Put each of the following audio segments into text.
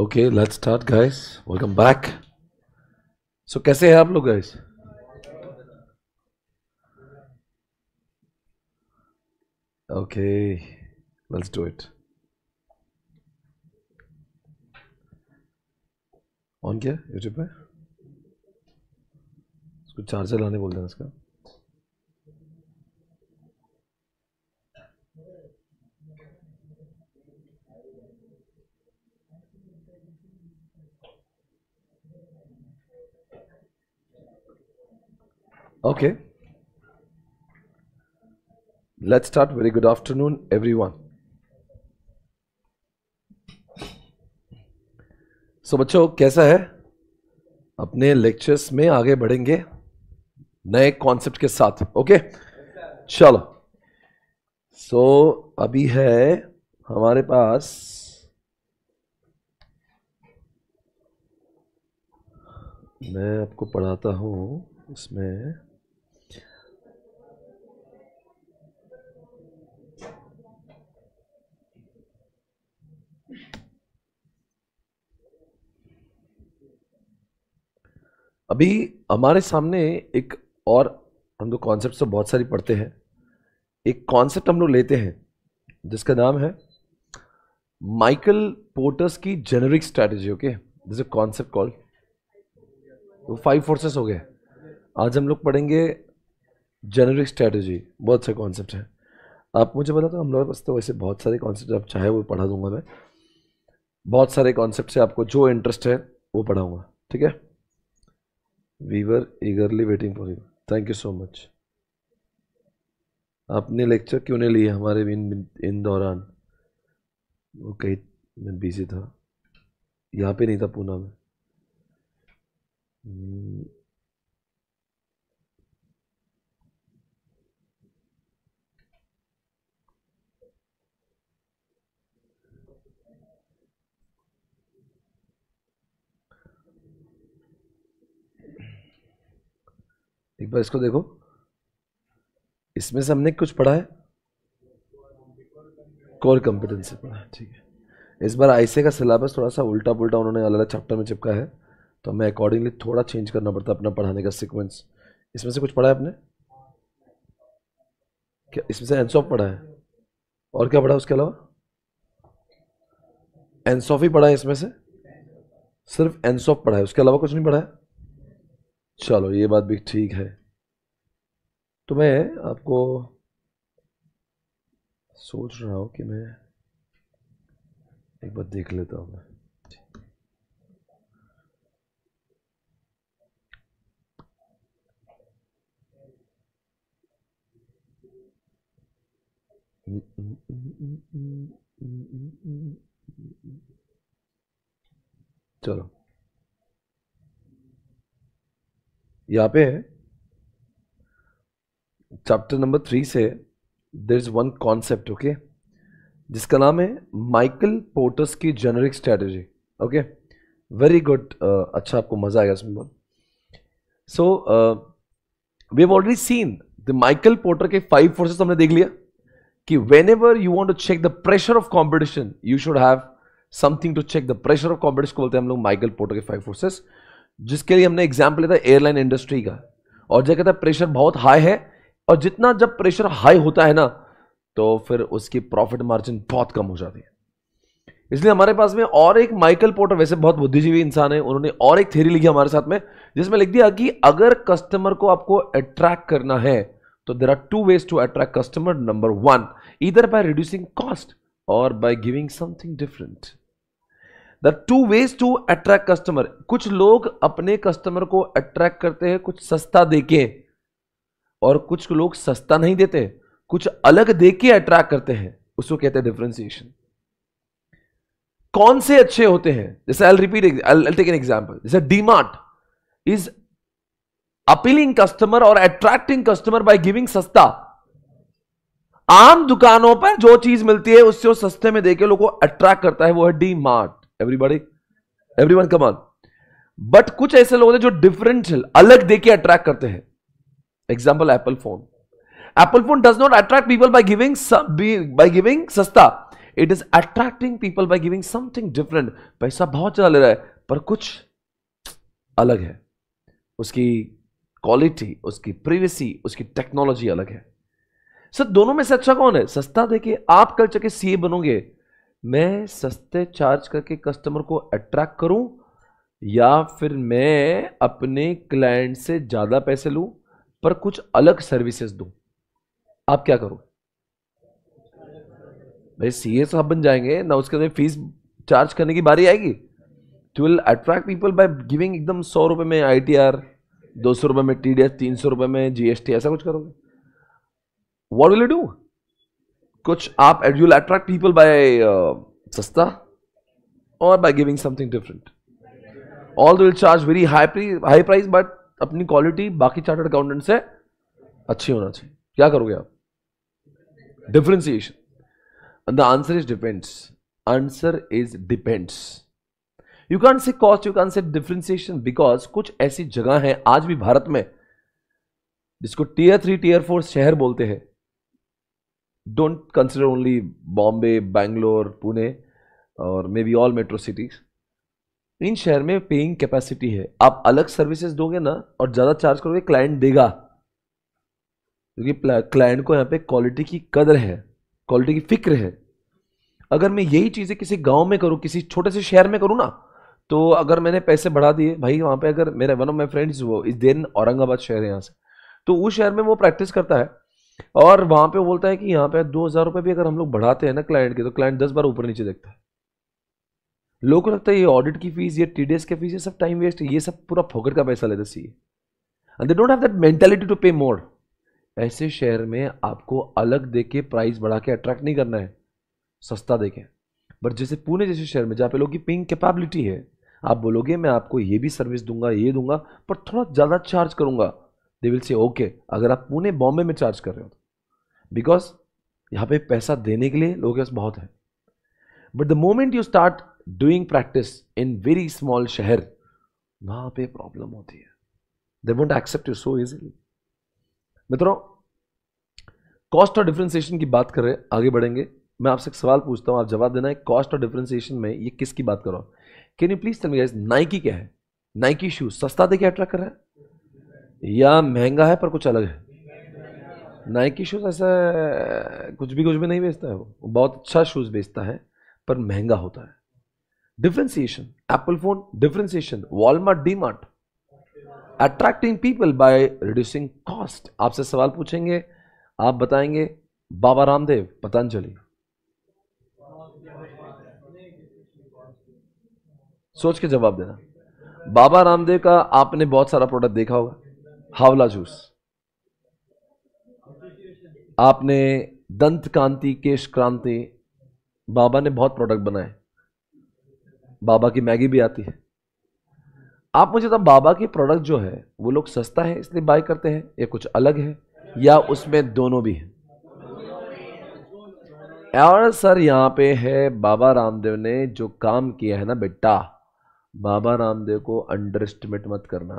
Okay let's start guys welcome back so कैसे हैं आप लोग guys okay let's do it on क्या यूट्यूब पे इसको चार्जर लाने बोल देना इसका Okay. Let's start. Very good afternoon, everyone. So so, बच्चों कैसा है अपने लेक्चर्स में आगे बढ़ेंगे नए कॉन्सेप्ट के साथ ओके चलो सो so, अभी है हमारे पास मैं आपको पढ़ाता हूँ उसमें अभी हमारे सामने एक और हम लोग कॉन्सेप्ट तो बहुत सारी पढ़ते हैं एक कॉन्सेप्ट हम लोग लेते हैं जिसका नाम है माइकल पोर्टर्स की generic strategy okay this a concept call तो फाइव फोर्सेस हो गए आज हम लोग पढ़ेंगे जेनरिक स्ट्रैटेजी बहुत सारे कॉन्सेप्ट हैं आप मुझे बता हम लोग पास तो वैसे बहुत सारे कॉन्सेप्ट आप चाहे वो पढ़ा दूंगा मैं बहुत सारे कॉन्सेप्ट से आपको जो इंटरेस्ट है वो पढ़ाऊँगा ठीक है we were eagerly waiting for you thank you so much आपने लेक्चर क्यों नहीं लिए हमारे इन इन दौरान वो कहीं मैं बिजी था यहाँ पे नहीं था पूना में hmm. एक बार इसको देखो इसमें से हमने कुछ पढ़ा है कोर कॉम्पिटेंसी पढ़ा है ठीक है इस बार आईसीए का सिलेबस थोड़ा सा उल्टा पुलटा उन्होंने अलग अलग चैप्टर में चिपका है तो हमें अकॉर्डिंगली थोड़ा चेंज करना पड़ता है अपना पढ़ाने का सिक्वेंस इसमें से कुछ पढ़ा है आपने क्या इसमें से एनसॉफ पढ़ा है और क्या पढ़ा उसके अलावा एनसॉफ ही पढ़ा है इसमें से सिर्फ एनसॉफ पढ़ा है उसके अलावा कुछ नहीं पढ़ा है चलो ये बात भी ठीक है तो मैं आपको सोच रहा हूँ कि मैं एक बार देख लेता हूँ मैं चलो यहाँ पे चैप्टर नंबर थ्री से there is one concept okay जिसका नाम है माइकल पोर्टस की generic strategy okay very good अच्छा आपको मज़ा आएगा इसमें बहुत so we have already seen the Michael Porter के फाइव फोर्सेस हमने देख लिया कि whenever you want to check the pressure of competition you should have something to check the pressure of competition को बोलते हैं हम लोग माइकल पोर्टर के फाइव फोर्सेस जिसके लिए हमने एग्जाम्पल लिया था एयरलाइन इंडस्ट्री का और कहता है प्रेशर बहुत हाई है और जितना जब प्रेशर हाई होता है ना तो फिर उसकी प्रॉफिट मार्जिन बहुत कम हो जाती है इसलिए हमारे पास में और एक माइकल पोर्टर वैसे बहुत बुद्धिजीवी इंसान है उन्होंने और एक थ्योरी लिखी हमारे साथ में जिसमें लिख दिया कि अगर कस्टमर को आपको अट्रैक्ट करना है तो there are two ways to attract customer number one इधर बाय रिड्यूसिंग कॉस्ट और by giving something different the two ways to attract customer कुछ लोग अपने कस्टमर को अट्रैक्ट करते हैं कुछ सस्ता देके और कुछ लोग सस्ता नहीं देते कुछ अलग देके अट्रैक्ट करते हैं उसको कहते हैं डिफ्रेंसिएशन कौन से अच्छे होते हैं जैसे I repeat I take an example जैसे डीमार्ट इज अपीलिंग कस्टमर और अट्रैक्टिंग कस्टमर बाय गिविंग सस्ता आम दुकानों पर जो चीज मिलती है उससे वो सस्ते में देके लोगों को अट्रैक्ट करता है वो है DMart everybody everyone come on but कुछ ऐसे लोग हैं जो डिफरेंशियल अलग देके अट्रैक्ट करते हैं example Apple phone Apple phone does not attract people by giving by giving सस्ता it is attracting people by giving something different पैसा बहुत ज्यादा ले रहा है पर कुछ अलग है उसकी क्वालिटी उसकी प्रिवेसी उसकी टेक्नोलॉजी अलग है सर दोनों में से अच्छा कौन है सस्ता देखिए आप कल चके सीए बनोगे मैं सस्ते चार्ज करके कस्टमर को अट्रैक्ट करूं या फिर मैं अपने क्लाइंट से ज़्यादा पैसे लूं पर कुछ अलग सर्विसेज दूं आप क्या करो भाई सी ए साहब बन जाएंगे ना उसके अंदर फीस चार्ज करने की बारी आएगी to will attract people by giving एकदम सौ रुपए में आई टी आर दो सौ रुपए में टी डी एस तीन सौ रुपए में जी एस टी ऐसा कुछ करोगे वॉट विल यू डू कुछ आप add you'll attract people by सस्ता और by giving something different all will charge very high price but अपनी क्वालिटी बाकी चार्टर्ड अकाउंटेंट से अच्छी होना चाहिए क्या करोगे आप differentiation the answer is depends answer is depends you can say cost you can say differentiation because कुछ ऐसी जगह है आज भी भारत में जिसको टीयर थ्री टीयर फोर शहर बोलते हैं don't consider only Bombay Bangalore Pune और may be all metro cities इन शहर में पेइंग कैपेसिटी है आप अलग सर्विसेज दोगे ना और ज़्यादा चार्ज करोगे क्लाइंट देगा क्योंकि क्लाइंट को यहाँ पे क्वालिटी की कदर है क्वालिटी की फिक्र है अगर मैं यही चीज़ें किसी गांव में करूँ किसी छोटे से शहर में करूँ ना तो अगर मैंने पैसे बढ़ा दिए भाई वहाँ पे अगर मेरा वन ऑफ माई फ्रेंड्स वो इस देन औरंगाबाद शहर है यहाँ से तो उस शहर में वो प्रैक्टिस करता है और वहाँ पे बोलता है कि यहाँ पे दो हज़ार रुपये भी अगर हम लोग बढ़ाते हैं ना क्लाइंट के तो क्लाइंट दस बार ऊपर नीचे देखता है लोग को लगता है ये ऑडिट की फीस ये टी डी एस के फीस ये सब टाइम वेस्ट ये सब पूरा फोकट का पैसा लेते सी and they don't have that mentality to pay more ऐसे शहर में आपको अलग दे के प्राइस बढ़ा के अट्रैक्ट नहीं करना है सस्ता देखें बट जैसे पुणे जैसे शहर में जहाँ पे लोगों की पेइंग कैपेबिलिटी है आप बोलोगे मैं आपको ये भी सर्विस दूंगा ये दूंगा पर थोड़ा ज़्यादा चार्ज करूंगा दे विल से ओके अगर आप पुणे बॉम्बे में चार्ज कर रहे हो तो बिकॉज यहाँ पे पैसा देने के लिए लोगों के पास बहुत है but the moment you start doing practice in very small शहर वहां पे प्रॉब्लम होती है they won't accept you so easily मित्रों कॉस्ट और डिफ्रेंसिएशन की बात करें आगे बढ़ेंगे मैं आपसे एक सवाल पूछता हूँ आप जवाब देना है कॉस्ट और डिफ्रेंसिएशन में ये किसकी बात कर रहा can you please tell me guys Nike क्या है नाइकी शूज सस्ता देके अट्रैक्ट कर रहा है या महंगा है पर कुछ अलग है नाइकी शूज़ ऐसा कुछ भी कुछ भी नहीं बेचता है वो बहुत अच्छा शूज़ बेचता है पर महंगा होता है differentiation Apple phone differentiation Walmart DMart attracting people by reducing cost आपसे सवाल पूछेंगे आप बताएंगे बाबा रामदेव पतंजलि सोच के जवाब देना बाबा रामदेव का आपने बहुत सारा प्रोडक्ट देखा होगा हावला जूस आपने दंत कांति केश क्रांति बाबा ने बहुत प्रोडक्ट बनाए बाबा की मैगी भी आती है आप मुझे तब बाबा की प्रोडक्ट जो है वो लोग सस्ता है इसलिए बाय करते हैं ये कुछ अलग है या उसमें दोनों भी है और सर यहाँ पे है बाबा रामदेव ने जो काम किया है ना बेटा बाबा रामदेव को अंडर एस्टिमेट मत करना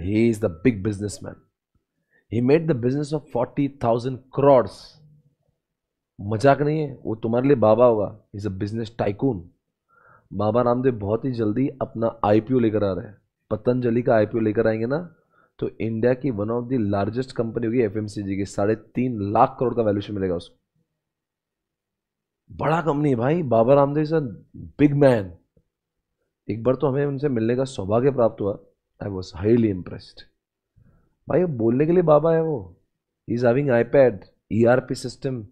he is the big business man he made the business of forty thousand crores मजाक नहीं है वो तुम्हारे लिए बाबा होगा is a business tycoon Baba Ramdev बहुत ही जल्दी अपना आईपीओ लेकर आ रहे हैं पतंजलि का आईपीओ लेकर आएंगे ना तो इंडिया की one of the largest company होगी एफ की साढ़े तीन लाख करोड़ का वैल्यूशन मिलेगा उसको बड़ा कंपनी है भाई Baba Ramdev is a big man एक बार तो हमें उनसे मिलने का सौभाग्य प्राप्त हुआ आई वॉज हाईली इम्प्रेस्ड भाई अब बोलने के लिए बाबा है वो is having iPad E R P system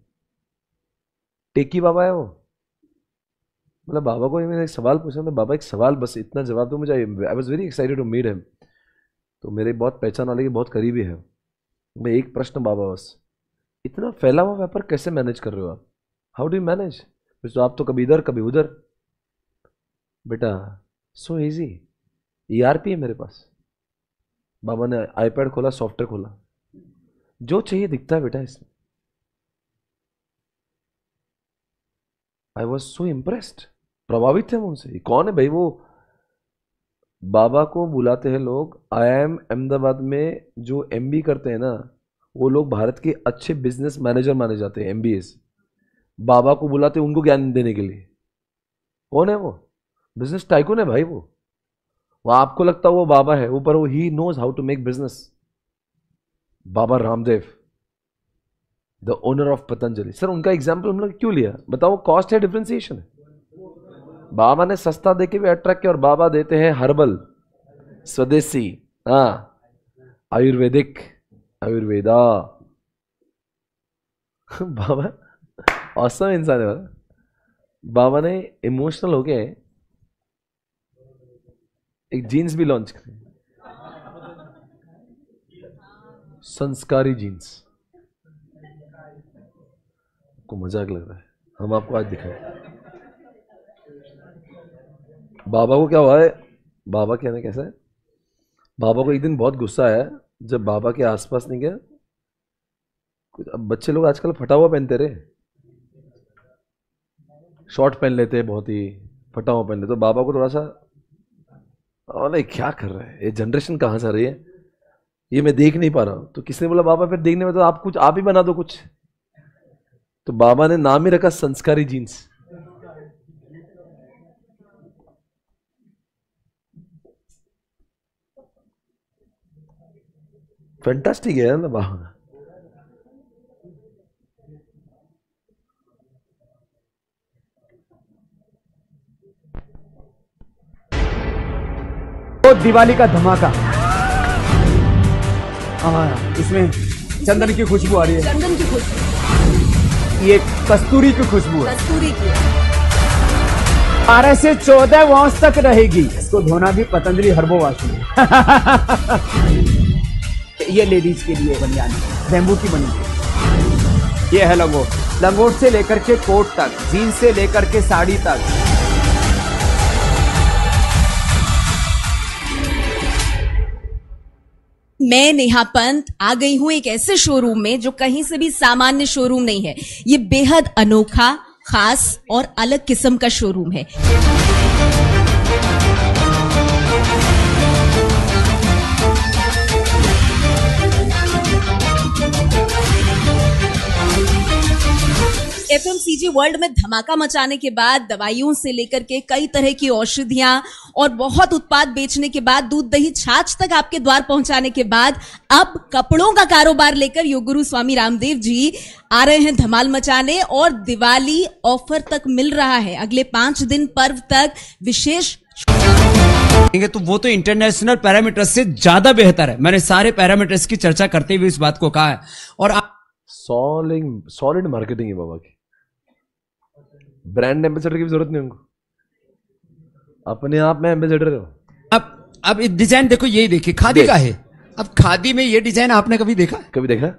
techie बाबा है वो मतलब बाबा को मैंने एक सवाल पूछा मैं तो बाबा एक सवाल बस इतना जवाब दो मुझे I was very excited to meet him तो मेरे बहुत पहचान वाले के बहुत करीबी है मैं एक प्रश्न बाबा बस इतना फैला हुआ व्यापार कैसे मैनेज कर रहे हो आप हाउ डू मैनेज तो आप तो कभी इधर कभी उधर बेटा so easy E R P है मेरे पास बाबा ने आईपैड खोला सॉफ्टवेयर खोला जो चाहिए दिखता है बेटा इसमें आई वॉज सो इम्प्रेस्ड प्रभावित थे उनसे कौन है भाई वो बाबा को बुलाते हैं लोग आई आई एम अहमदाबाद में जो एम बी करते हैं ना वो लोग भारत के अच्छे बिजनेस मैनेजर माने जाते हैं एम बी एस बाबा को बुलाते हैं उनको ज्ञान देने के लिए कौन है वो बिजनेस टाइकून है भाई वो वो आपको लगता है वो बाबा है ऊपर वो he knows how to make business Baba Ramdev the owner of Patanjali sir उनका एग्जाम्पल हम लोग क्यों लिया बताओ कॉस्ट है डिफ्रेंसिएशन है बाबा ने सस्ता के भी अट्रैक्ट किया और बाबा देते हैं हर्बल स्वदेशी हाँ आयुर्वेदिक आयुर्वेदा बाबा औसम इंसान है बाबा ने इमोशनल हो गए एक जीन्स भी लॉन्च करें संस्कारी जीन्स आपको मजाक लग रहा है हम आपको आज दिखाए बाबा को क्या हुआ है बाबा कहना कैसा है बाबा को एक दिन बहुत गुस्सा आया जब बाबा के आसपास नहीं गया कुछ अब बच्चे लोग आजकल फटा हुआ पहनते रहे शॉर्ट पहन लेते हैं बहुत ही फटा हुआ पहन लेते तो बाबा को थोड़ा सा नहीं क्या कर रहे हैं ये जनरेशन कहाँ से रही है ये मैं देख नहीं पा रहा हूँ तो किसने बोला बाबा फिर देखने में तो आप कुछ आप ही बना दो कुछ तो बाबा ने नाम ही रखा संस्कारी जीन्स फैंटास्टिक है ना बाबा ओ दिवाली का धमाका हाँ, इसमें चंदन की खुशबू आ रही है चंदन की खुशबू ये कस्तूरी की खुशबू है कस्तूरी की बारह से चौदह वॉश तक रहेगी इसको धोना भी पतंजलि हर्बोवाश में ये लेडीज के लिए बनियान बेम्बू की बनी है ये है लंगोट लंगोट से लेकर के कोट तक जीन्स से लेकर के साड़ी तक मैं नेहा पंत आ गई हूं एक ऐसे शोरूम में जो कहीं से भी सामान्य शोरूम नहीं है ये बेहद अनोखा खास और अलग किस्म का शोरूम है एफ वर्ल्ड में धमाका मचाने के बाद दवाइयों से लेकर के कई तरह की औषधियां और बहुत उत्पाद बेचने के बाद दूध दही छाछ तक आपके द्वार पहुंचाने के बाद अब कपड़ों का कारोबार लेकर योग गुरु स्वामी रामदेव जी आ रहे हैं धमाल मचाने और दिवाली ऑफर तक मिल रहा है अगले पांच दिन पर्व तक विशेष तो वो तो इंटरनेशनल पैरामीटर्स से ज्यादा बेहतर है मैंने सारे पैरामीटर्स की चर्चा करते हुए इस बात को कहा है और आप सॉलिड मार्केटिंग है बाबा की ब्रांड एम्बेसडर की जरूरत नहीं उनको अपने आप में एम्बेसडर हो अब अब डिजाइन देखो यही देखिए खादी देख। का है अब खादी में ये डिजाइन आपने कभी देखा कभी देखा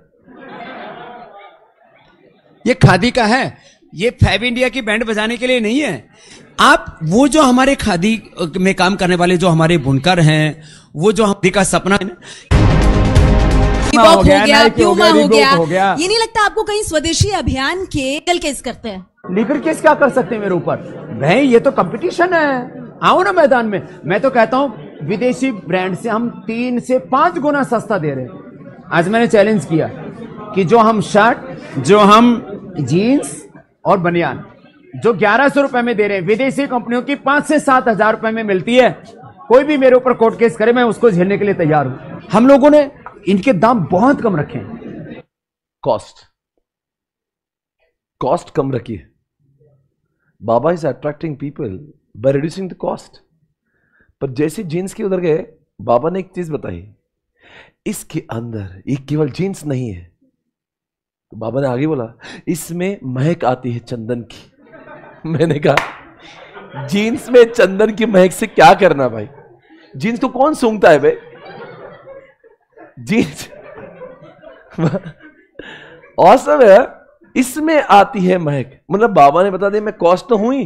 ये खादी का है ये फैब इंडिया की बैंड बजाने के लिए नहीं है आप वो जो हमारे खादी में काम करने वाले जो हमारे बुनकर हैं वो जो हमारी का सपना है हो गया, हो गया, हो गया, हो गया ये नहीं लगता आपको कहीं स्वदेशी अभियान के केस करते हैं लीगल केस क्या कर सकते हैं मेरे ऊपर भाई ये तो कंपटीशन है आओ ना मैदान में मैं तो कहता हूं विदेशी ब्रांड से हम तीन से पांच गुना सस्ता दे रहे हैं आज मैंने चैलेंज किया कि जो हम शर्ट जो हम जीन्स और बनियान जो ग्यारह सौ रुपए में दे रहे हैं विदेशी कंपनियों की पांच से सात हजार रुपए में मिलती है कोई भी मेरे ऊपर कोर्ट केस करे मैं उसको झेलने के लिए तैयार हूं हम लोगों ने इनके दाम बहुत कम रखे हैं कॉस्ट कॉस्ट कम है Baba is attracting people by reducing the cost पर जैसे जीन्स के उधर गए बाबा ने एक चीज बताई इसके अंदर ये केवल जीन्स नहीं है तो बाबा ने आगे बोला इसमें महक आती है चंदन की मैंने कहा जीन्स में चंदन की महक से क्या करना भाई जीन्स को तो कौन सूंघता है भाई जीन्स ऑसम है इसमें आती है महक मतलब बाबा ने बता दिया मैं कॉस्ट तो हूं ही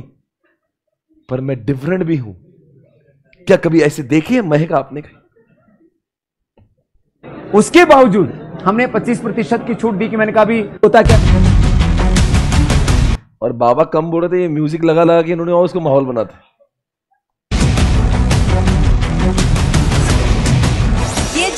पर मैं डिफरेंट भी हूं क्या कभी ऐसे देखिए महक आपने कही उसके बावजूद हमने 25 प्रतिशत की छूट दी कि मैंने कहा भी होता क्या और बाबा कम बोल रहे थे ये म्यूजिक लगा लगा के इन्होंने और उसको माहौल बना था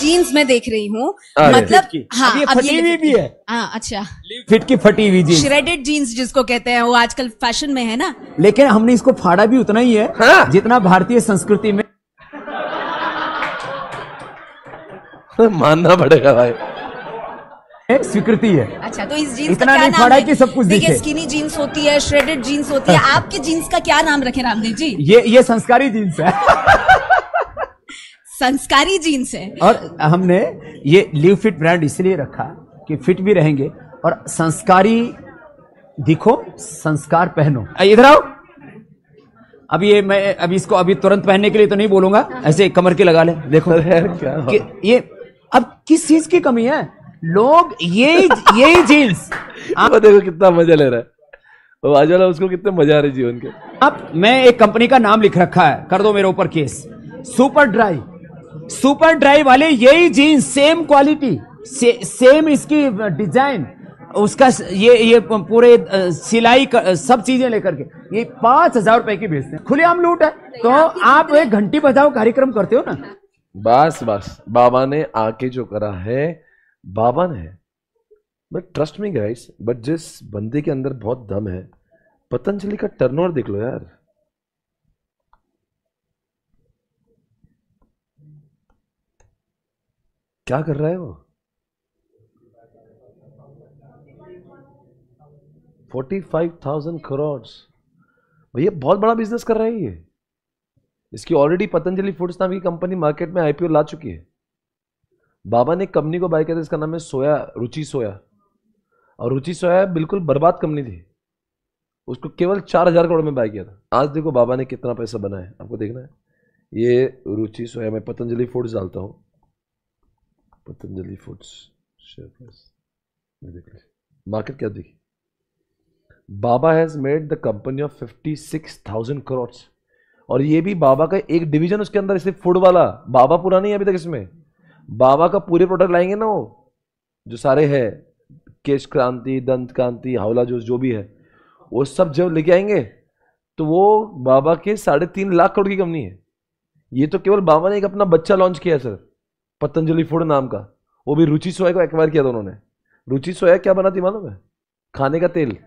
जीन्स में देख रही हूँ मतलब हाँ अब ये फटी हुई भी है हाँ अच्छा फिट की फटी हुई जीन्स श्रेडेड जीन्स जिसको कहते हैं वो आजकल फैशन में है ना लेकिन हमने इसको फाड़ा भी उतना ही है हाँ। जितना भारतीय संस्कृति में मानना पड़ेगा भाई स्वीकृति है अच्छा तो इस जीन्स इतना का क्या नहीं नाम है कि सब कुछ देखिए स्किनी जीन्स होती है श्रेडेड जीन्स होती है आपके जीन्स का क्या नाम रखे रामदेव जी ये ये संस्कारी जीन्स है संस्कारी जीन्स है और हमने ये लिव फिट ब्रांड इसलिए रखा कि फिट भी रहेंगे और संस्कारी दिखो संस्कार पहनो इधर आओ अब ये मैं अब इसको अभी तुरंत पहनने के लिए तो नहीं बोलूंगा ऐसे कमर के लगा ले देखो कि ये अब किस चीज की कमी है लोग ये ये जीन्स आप देखो कितना मजा ले रहा है उसको कितने मजा आ रहे जीवन के अब मैं एक कंपनी का नाम लिख रखा है कर दो मेरे ऊपर case Superdry Superdry वाले यही जीन्स सेम क्वालिटी से, सेम इसकी डिजाइन uh, उसका ये ये पूरे uh, सिलाई uh, सब चीजें लेकर के ये पांच हजार रुपए की बेचते हैं खुले आम लूट है तो, तो आप एक घंटी बजाओ कार्यक्रम करते हो ना हाँ। बस बस बाबा ने आके जो करा है बाबा ने but trust me guys but जिस बंदे के अंदर बहुत दम है पतंजलि का टर्नओवर देख लो यार क्या कर रहा है वो फोर्टी फाइव थाउजेंड करोड़ भैया बहुत बड़ा बिजनेस कर रहे हैं ये इसकी ऑलरेडी पतंजलि फूड्स नाम की कंपनी मार्केट में आईपीओ ला चुकी है बाबा ने कंपनी को बाय किया था इसका नाम है सोया रुचि सोया और रुचि सोया बिल्कुल बर्बाद कंपनी थी उसको केवल चार हजार करोड़ में बाय किया था आज देखो बाबा ने कितना पैसा बनाया आपको देखना है ये रुचि सोया मैं पतंजलि फूड्स डालता हूँ पतंजलि फूड्स शेयर प्राइस देख लीजिए मार्केट क्या देखी Baba has made the company of fifty six thousand crore और ये भी बाबा का एक डिवीजन उसके अंदर सिर्फ फूड वाला बाबा पूरा नहीं है अभी तक इसमें बाबा का पूरे प्रोडक्ट लाएंगे ना वो जो सारे है केश क्रांति दंत क्रांति हावला जूस जो भी है वो सब जब लेके आएंगे तो वो बाबा के साढ़े तीन लाख करोड़ की कंपनी है ये तो केवल बाबा ने एक अपना बच्चा लॉन्च किया सर पतंजलि फूड नाम का वो भी रुचि सोया को एक्वायर किया था उन्होंने रुचि सोया क्या बनाती मालूम है खाने का तेल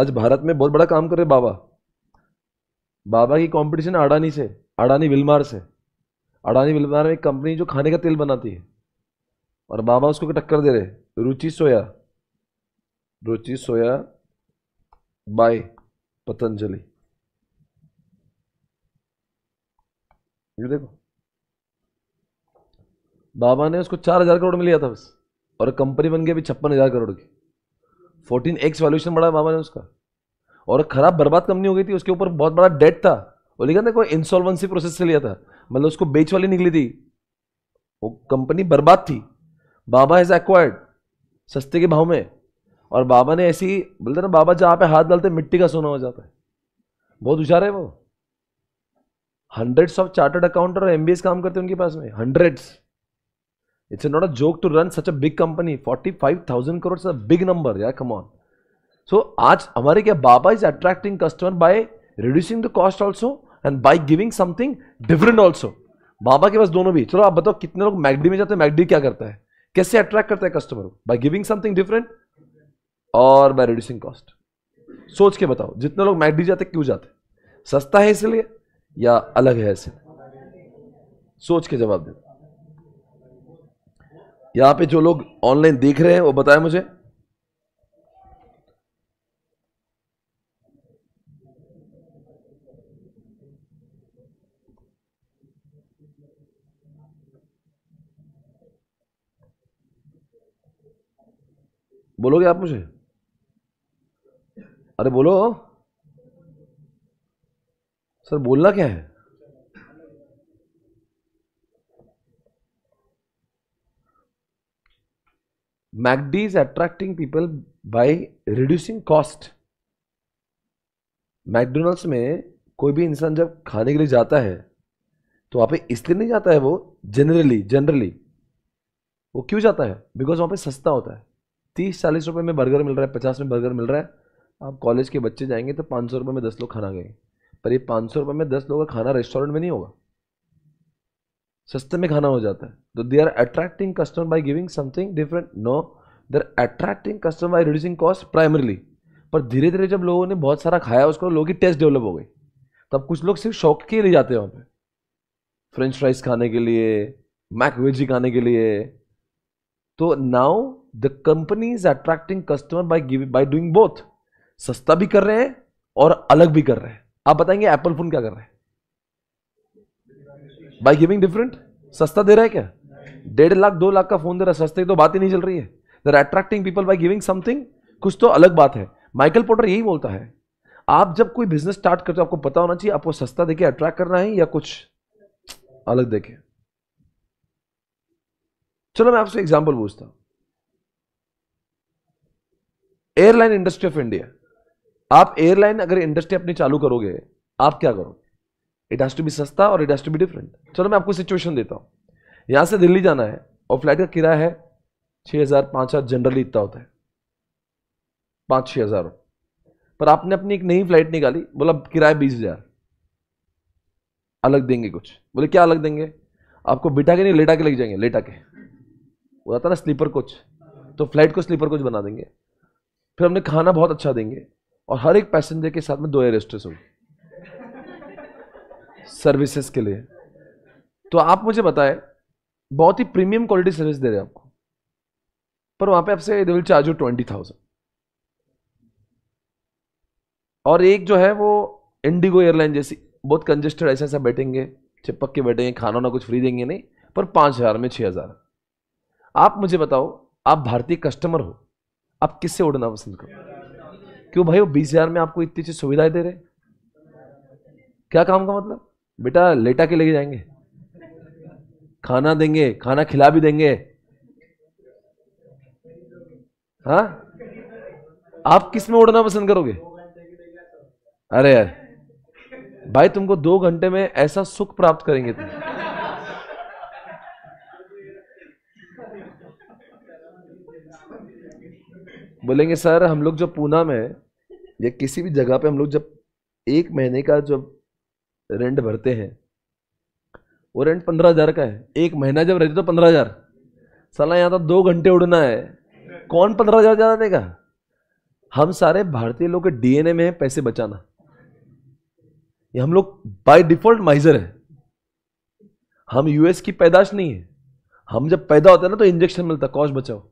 आज भारत में बहुत बड़ा काम कर रहे बाबा बाबा की कंपटीशन अडानी से अडानी विलमार से अडानी विलमार में एक कंपनी जो खाने का तेल बनाती है और बाबा उसको टक्कर दे रहे रुचि सोया रुचि सोया बाय पतंजलि ये देखो बाबा ने उसको चार हज़ार करोड़ में लिया था बस और कंपनी बन गई अभी छप्पन हज़ार करोड़ की फोर्टीन एक्स वैल्यूशन बढ़ा बाबा ने उसका और खराब बर्बाद कंपनी हो गई थी उसके ऊपर बहुत बड़ा डेट था वो लिखा था कोई इंसॉल्वेंसी प्रोसेस से लिया था मतलब उसको बेच वाली निकली थी वो कंपनी बर्बाद थी बाबा हैज़ एक्वायर्ड सस्ते के भाव में और बाबा ने ऐसी बोलते ना बाबा जहाँ पे हाथ डालते मिट्टी का सोना हो जाता है बहुत होशियार है वो हंड्रेड्स ऑफ चार्टर्ड अकाउंट और एमबीएस काम करते हैं उनके पास में hundreds It's not a joke to run such a big company. 45,000 crores is a big number. Yeah, come on. So, आज हमारे क्या बाबा is attracting customer by reducing the cost also and by giving something different also. बाबा के पास दोनों भी चलो आप बताओ कितने लोग मैगडी में जाते हैं मैगडी क्या करता है कैसे अट्रैक्ट करता है कस्टमर को बाय गिविंग समथिंग डिफरेंट और बाय रिड्यूसिंग कॉस्ट सोच के बताओ जितने लोग मैगडी जाते क्यों जाते सस्ता है इसलिए या अलग है इसलिए सोच के जवाब देता यहां पे जो लोग ऑनलाइन देख रहे हैं वो बताएं मुझे बोलोगे आप मुझे अरे बोलो सर बोलना क्या है MACD is attracting people by reducing cost. McDonald's में कोई भी इंसान जब खाने के लिए जाता है तो वहाँ पे इसलिए नहीं जाता है वो जनरली जनरली वो क्यों जाता है बिकॉज वहां पे सस्ता होता है तीस चालीस रुपये में बर्गर मिल रहा है पचास में बर्गर मिल रहा है आप कॉलेज के बच्चे जाएंगे तो पाँच सौ रुपये में दस लोग खाना गए पर ये पाँच सौ रुपये में दस लोगों का खाना रेस्टोरेंट में नहीं होगा सस्ते में खाना हो जाता है तो they are attracting customer by giving something different no they are attracting customer by reducing cost primarily पर धीरे धीरे जब लोगों ने बहुत सारा खाया उसको लोगों की टेस्ट डेवलप हो गई तब कुछ लोग सिर्फ शौक के लिए जाते हैं वहाँ पे फ्रेंच फ्राइज खाने के लिए मैक वेजी खाने के लिए तो now the company is attracting customer by giving by doing both सस्ता भी कर रहे हैं और अलग भी कर रहे हैं आप बताएंगे एप्पल फोन क्या कर रहे हैं बाय गिविंग डिफरेंट सस्ता दे रहा है क्या डेढ़ लाख दो लाख का फोन दे रहा है सस्ते तो बात ही नहीं चल रही है there attracting people by giving something कुछ तो अलग बात है माइकल पोटर यही बोलता है आप जब कोई बिजनेस स्टार्ट करते हो आपको पता होना चाहिए आपको सस्ता देके अट्रैक्ट करना है या कुछ अलग देखे चलो मैं आपसे एग्जाम्पल पूछता हूं एयरलाइन इंडस्ट्री ऑफ इंडिया आप एयरलाइन अगर इंडस्ट्री अपनी चालू करोगे आप क्या करोगे इट हैज़ टू बी सस्ता और it has to be different चलो मैं आपको सिचुएशन देता हूँ यहाँ से दिल्ली जाना है और फ्लाइट का किराया है छः हज़ार पाँच हज़ार जनरली इतना होता है पाँच छः हज़ार पर आपने अपनी एक नई फ्लाइट निकाली बोला किराया बीस हज़ार अलग देंगे कुछ बोले क्या अलग देंगे आपको बिठा के नहीं लेटा के लग जाएंगे लेटा के वो आता ना स्लीपर कोच तो फ्लाइट को स्लीपर कोच बना देंगे फिर हमने खाना बहुत अच्छा देंगे और हर एक पैसेंजर के साथ में दो एयर होगी सर्विसेज के लिए तो आप मुझे बताएं बहुत ही प्रीमियम क्वालिटी सर्विस दे रहे हैं आपको पर वहां पे आपसे they will charge you twenty thousand और एक जो है वो इंडिगो एयरलाइन जैसी बहुत कंजेस्टेड ऐसा ऐसा बैठेंगे चिपक के बैठेंगे खाना ना कुछ फ्री देंगे नहीं पर पांच हज़ार में छह हज़ार आप मुझे बताओ आप भारतीय कस्टमर हो आप किससे उड़ना पसंद करो क्यों भाई वो बीस हज़ार में आपको इतनी चीज़ सुविधाएं दे रहे क्या काम का मतलब बेटा लेटा के लेके जाएंगे खाना देंगे खाना खिला भी देंगे हाँ आप किस में उड़ना पसंद करोगे अरे यार भाई तुमको दो घंटे में ऐसा सुख प्राप्त करेंगे तुम बोलेंगे सर हम लोग जब पूना में या किसी भी जगह पे हम लोग जब एक महीने का जब रेंट भरते हैं वो रेंट पंद्रह हज़ार का है एक महीना जब रहते तो पंद्रह हज़ार साला यहाँ तो दो घंटे उड़ना है कौन पंद्रह हज़ार ज़्यादा देगा हम सारे भारतीय लोग के डीएनए में है पैसे बचाना ये हम लोग बाय डिफॉल्ट माइजर है हम यूएस की पैदाश नहीं है हम जब पैदा होते हैं ना तो इंजेक्शन मिलता कॉस्ट बचाओ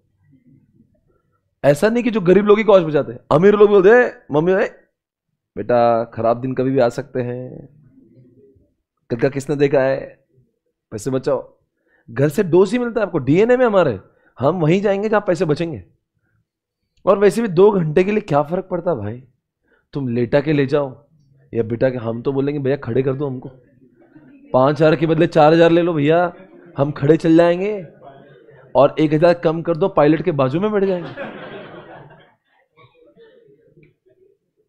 ऐसा नहीं कि जो गरीब लोग ही कॉस्ट बचाते हैं अमीर लोग बोलते हैं मम्मी बेटा खराब दिन कभी भी आ सकते हैं का किसने देखा है पैसे बचाओ घर से डोज ही मिलता है आपको डीएनए में हमारे हम वहीं जाएंगे जहां पैसे बचेंगे और वैसे भी दो घंटे के लिए क्या फर्क पड़ता भाई तुम लेटा के ले जाओ या बेटा के हम तो बोलेंगे भैया खड़े कर दो हमको पांच हज़ार के बदले चार हज़ार ले लो भैया हम खड़े चल जाएंगे और एक हज़ार कम कर दो पायलट के बाजू में बैठ जाएंगे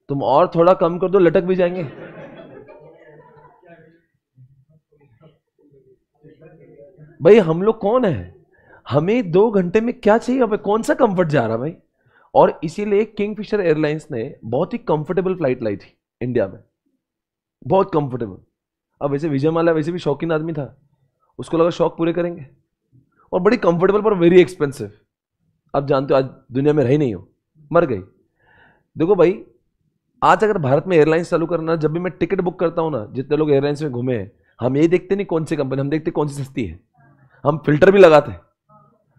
तुम और थोड़ा कम कर दो लटक भी जाएंगे भाई हम लोग कौन है हमें दो घंटे में क्या चाहिए हमें कौन सा कंफर्ट जा रहा भाई और इसीलिए किंगफिशर एयरलाइंस ने बहुत ही कंफर्टेबल फ्लाइट लाई थी इंडिया में बहुत कंफर्टेबल अब वैसे विजय माला वैसे भी शौकीन आदमी था उसको लगा शौक पूरे करेंगे और बड़ी कंफर्टेबल पर वेरी एक्सपेंसिव अब जानते हो आज दुनिया में रही नहीं हो मर गई देखो भाई आज अगर भारत में एयरलाइंस चालू करना जब भी मैं टिकट बुक करता हूँ ना जितने लोग एयरलाइंस में घूमे हैं हम यही देखते नहीं कौन सी कंपनी हम देखते कौन सी सस्ती है हम फिल्टर भी लगाते हैं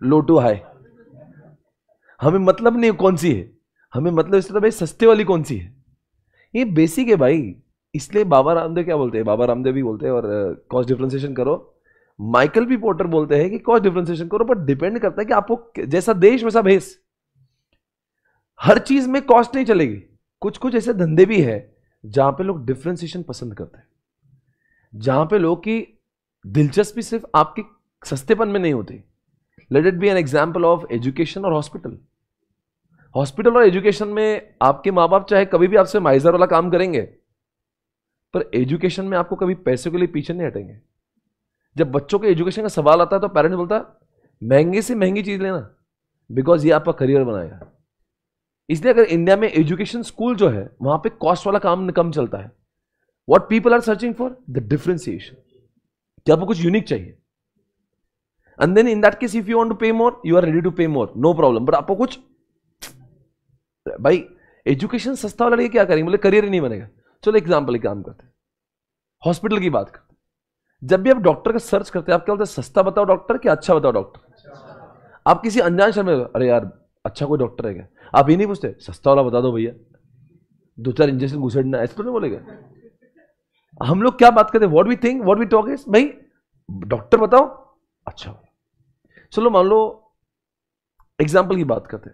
लो टू हाई हमें मतलब नहीं कौन सी है हमें मतलब इससे तो भाई सस्ते वाली कौन सी है ये बेसिक है भाई इसलिए बाबा रामदेव क्या बोलते हैं बाबा रामदेव भी बोलते हैं और कॉस्ट uh, डिफ्रेंसिएशन करो माइकल भी पोर्टर बोलते हैं कि कॉस्ट डिफ्रेंसिएशन करो बट डिपेंड करता है कि आपको जैसा देश वैसा भेस हर चीज में कॉस्ट नहीं चलेगी कुछ कुछ ऐसे धंधे भी है जहां पे लोग डिफ्रेंसिएशन पसंद करते हैं जहां पे लोग की दिलचस्पी सिर्फ आपकी सस्तेपन में नहीं होते let it be an example of education और हॉस्पिटल हॉस्पिटल और एजुकेशन में आपके माँ बाप चाहे कभी भी आपसे माइजर वाला काम करेंगे पर एजुकेशन में आपको कभी पैसे के लिए पीछे नहीं हटेंगे जब बच्चों के एजुकेशन का सवाल आता है तो पेरेंट्स बोलता महंगी से महंगी चीज़ लेना बिकॉज ये आपका करियर बनाएगा इसलिए अगर इंडिया में एजुकेशन स्कूल जो है वहां पे कॉस्ट वाला काम कम चलता है what people are searching for the differentiation क्या आपको कुछ यूनिक चाहिए and then in that case if you want to pay more you are ready to pay more no problem but आपको कुछ भाई एजुकेशन सस्ता वाला क्या करेंगे बोले मतलब करियर ही नहीं बनेगा चलो एग्जाम्पल एक काम करते हॉस्पिटल की बात करते जब भी आप डॉक्टर का सर्च करते हैं आप क्या बोलते हैं सस्ता बताओ डॉक्टर क्या अच्छा बताओ डॉक्टर आप किसी अनजान शर्मा अरे यार अच्छा कोई डॉक्टर है क्या आप ये नहीं पूछते सस्ता वाला बता दो भैया दो चार इंजेक्शन घुसेड़ना ऐसे तो नहीं बोलेगा हम लोग क्या बात करते हैं what we think what we talk is भाई डॉक्टर बताओ अच्छा चलो मान लो एग्जाम्पल की बात करते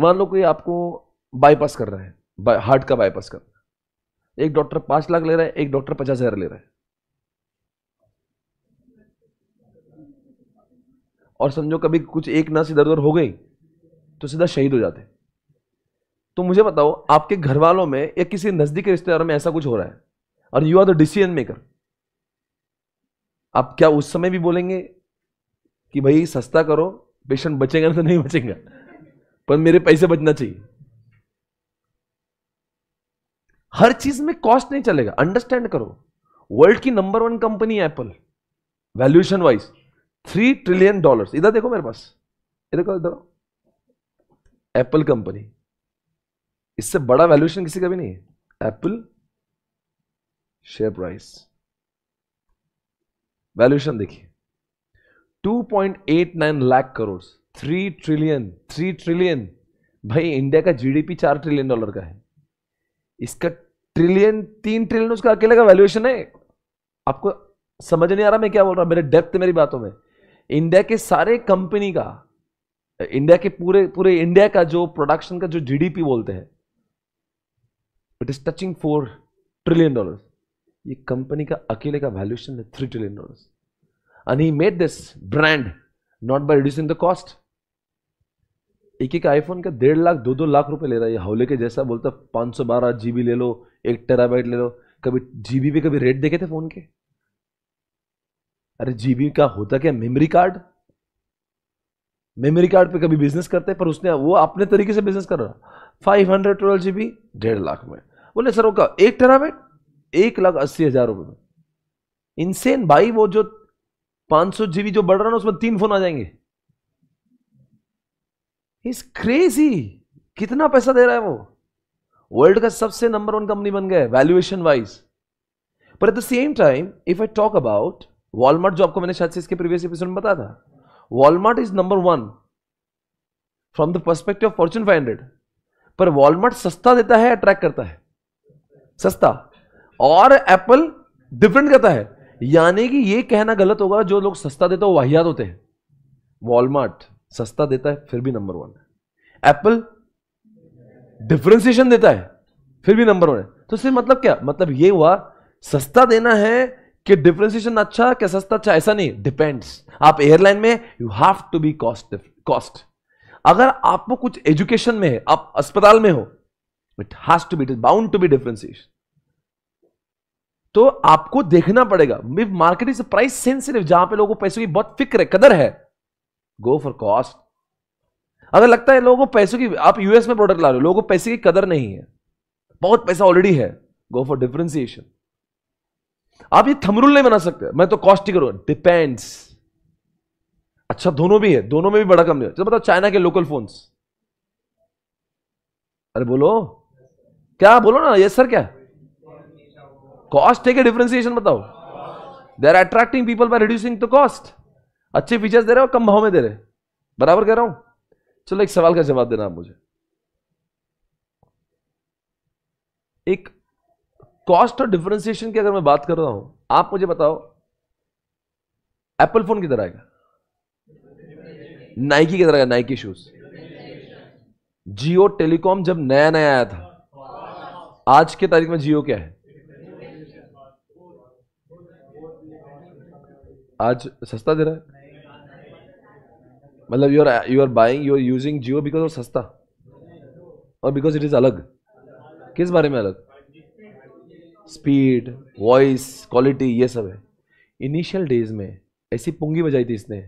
मान लो कोई आपको बाईपास कर रहा है हार्ट का बाईपास कर रहा है एक डॉक्टर पांच लाख ले रहा है एक डॉक्टर पचास हज़ार ले रहा है और समझो कभी कुछ एक नस इधर उधर हो गई तो सीधा शहीद हो जाते तो मुझे बताओ आपके घर वालों में या किसी नज़दीकी रिश्तेदारों में ऐसा कुछ हो रहा है और you are the decision maker आप क्या उस समय भी बोलेंगे कि भाई सस्ता करो पेशेंट बचेगा ना तो नहीं बचेगा पर मेरे पैसे बचना चाहिए हर चीज में कॉस्ट नहीं चलेगा अंडरस्टैंड करो वर्ल्ड की number one company Apple valuation wise three trillion dollars इधर देखो मेरे पास इधर देखो इधर एप्पल कंपनी इससे बड़ा वैल्यूएशन किसी का भी नहीं है एप्पल शेयर प्राइस वैल्यूएशन देखिए 2.89 lakh crore three trillion three trillion भाई इंडिया का जीडीपी चार ट्रिलियन डॉलर का है इसका ट्रिलियन तीन ट्रिलियन उसका अकेले का वैल्यूएशन है आपको समझ नहीं आ रहा मैं क्या बोल रहा हूं मेरे डेप्थ मेरी बातों में इंडिया के सारे कंपनी का इंडिया के पूरे पूरे इंडिया का जो प्रोडक्शन का जो जीडीपी बोलते हैं it is touching four trillion dollar ये कंपनी का अकेले का वैल्यूएशन है three trillion dollars And he made this brand not by reducing the cost. एक एक आईफोन का डेढ़ लाख दो दो लाख रुपए ले रहा है हौले के जैसा बोलता पाँच सौ बारह जीबी ले लो एक टेराबाइट ले लो कभी जीबी पे कभी रेट देखे थे फोन के अरे जीबी का होता क्या मेमोरी कार्ड मेमोरी कार्ड पे कभी बिजनेस करते पर उसने वो अपने तरीके से बिजनेस कर रहा five hundred twelve G B डेढ़ लाख में बोले सर वो का एक टेराबाइट एक लाख अस्सी हजार रुपये में इनसेन भाई वो जो पांच सौ जीबी जो बढ़ रहा है ना उसमें तीन फोन आ जाएंगे इस क्रेजी कितना पैसा दे रहा है वो वर्ल्ड का सबसे नंबर वन कंपनी बन गया है वैल्यूएशन वाइज पर at the same time if I talk about Walmart जो आपको मैंने शायद से इसके प्रीवियस एपिसोड में बताया था Walmart is number one from the perspective of Fortune five hundred पर वॉलमार्ट सस्ता देता है अट्रैक्ट करता है सस्ता और एप्पल डिफरेंट करता है यानी कि ये कहना गलत होगा जो लोग सस्ता देते हो वाहियात होते हैं वॉलमार्ट सस्ता देता है फिर भी नंबर वन है एप्पल डिफ्रेंसिएशन देता है फिर भी नंबर वन है तो सिर्फ मतलब क्या मतलब ये हुआ सस्ता देना है कि डिफ्रेंसिएशन अच्छा क्या सस्ता अच्छा ऐसा नहीं डिपेंड्स आप एयरलाइन में you have to be cost cost अगर आपको कुछ एजुकेशन में है आप अस्पताल में हो it has to be it is bound to be differentiation तो आपको देखना पड़ेगा मार्केट इज प्राइस सेंसिटिव जहां पे लोगों को पैसों की बहुत फिक्र है कदर है गो फॉर कॉस्ट अगर लगता है लोगों को पैसों की आप यूएस में प्रोडक्ट ला रहे हो लोगों को पैसे की कदर नहीं है बहुत पैसा ऑलरेडी है गो फॉर डिफ्रेंसिएशन आप ये थमरूल नहीं बना सकते मैं तो कॉस्ट ही करूंगा डिपेंड्स अच्छा दोनों भी है दोनों में भी बड़ा कम है बताओ चाइना के लोकल फोन्स अरे बोलो क्या बोलो ना ये सर क्या कॉस्ट है है डिफ्रेंसिएशन बताओ they are attracting people by reducing the cost अच्छे फीचर्स दे रहे हो कम भाव में दे रहे बराबर कह रहा हूं चलो एक सवाल का जवाब देना आप मुझे एक कॉस्ट और डिफ्रेंसिएशन की अगर मैं बात कर रहा हूं आप मुझे बताओ एप्पल फोन किधर आएगा नाइकी किधर आएगा नाइकी शूज जियो टेलीकॉम जब नया नया आया था आज के तारीख में जियो क्या है आज सस्ता दे रहा है मतलब you are you are buying you are using Jio because of सस्ता और बिकॉज इट इज़ अलग किस बारे में अलग स्पीड वॉइस क्वालिटी ये सब है इनिशियल डेज में ऐसी पुंगी बजाई थी इसने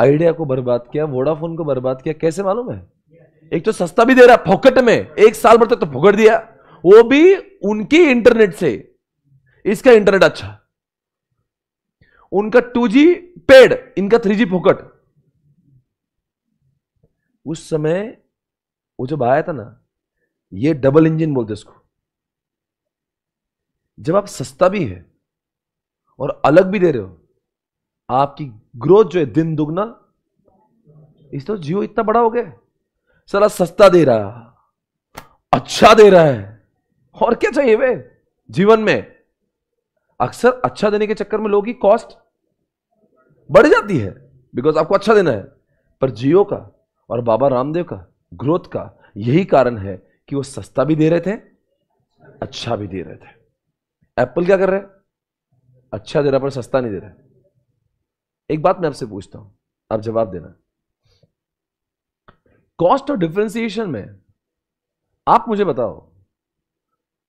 आइडिया को बर्बाद किया वोडाफोन को बर्बाद किया कैसे मालूम है एक तो सस्ता भी दे रहा फोकट में एक साल भर तक तो फोकट दिया वो भी उनकी इंटरनेट से इसका इंटरनेट अच्छा उनका टू जी पेड इनका थ्री जी फोकट उस समय वो जब आया था ना ये डबल इंजन बोलते इसको जब आप सस्ता भी है और अलग भी दे रहे हो आपकी ग्रोथ जो है दिन दुगना इस तो जियो इतना बड़ा हो गया साला सस्ता दे रहा अच्छा दे रहा है और क्या चाहिए वे जीवन में अक्सर अच्छा देने के चक्कर में लोगों की कॉस्ट बढ़ जाती है बिकॉज आपको अच्छा देना है पर जियो का और बाबा रामदेव का ग्रोथ का यही कारण है कि वो सस्ता भी दे रहे थे अच्छा भी दे रहे थे एप्पल क्या कर रहे अच्छा दे रहा पर सस्ता नहीं दे रहा एक बात मैं आपसे पूछता हूं आप जवाब देना कॉस्ट और डिफ्रेंसिएशन में आप मुझे बताओ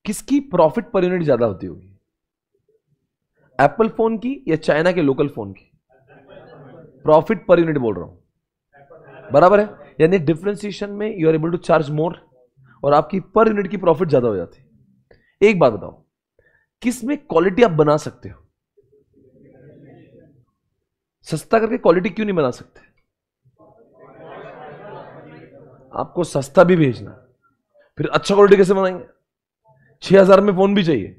किसकी प्रॉफिट पर यूनिट ज्यादा होती होगी एप्पल फोन की या चाइना के लोकल फोन की प्रॉफिट पर यूनिट बोल रहा हूं बराबर है यानी डिफ्रेंसिएशन में you are able to charge more और आपकी पर यूनिट की प्रॉफिट ज्यादा हो जाती है एक बात बताओ किस में क्वालिटी आप बना सकते हो सस्ता करके क्वालिटी क्यों नहीं बना सकते आपको सस्ता भी भेजना फिर अच्छा क्वालिटी कैसे बनाएंगे छह हजार में फोन भी चाहिए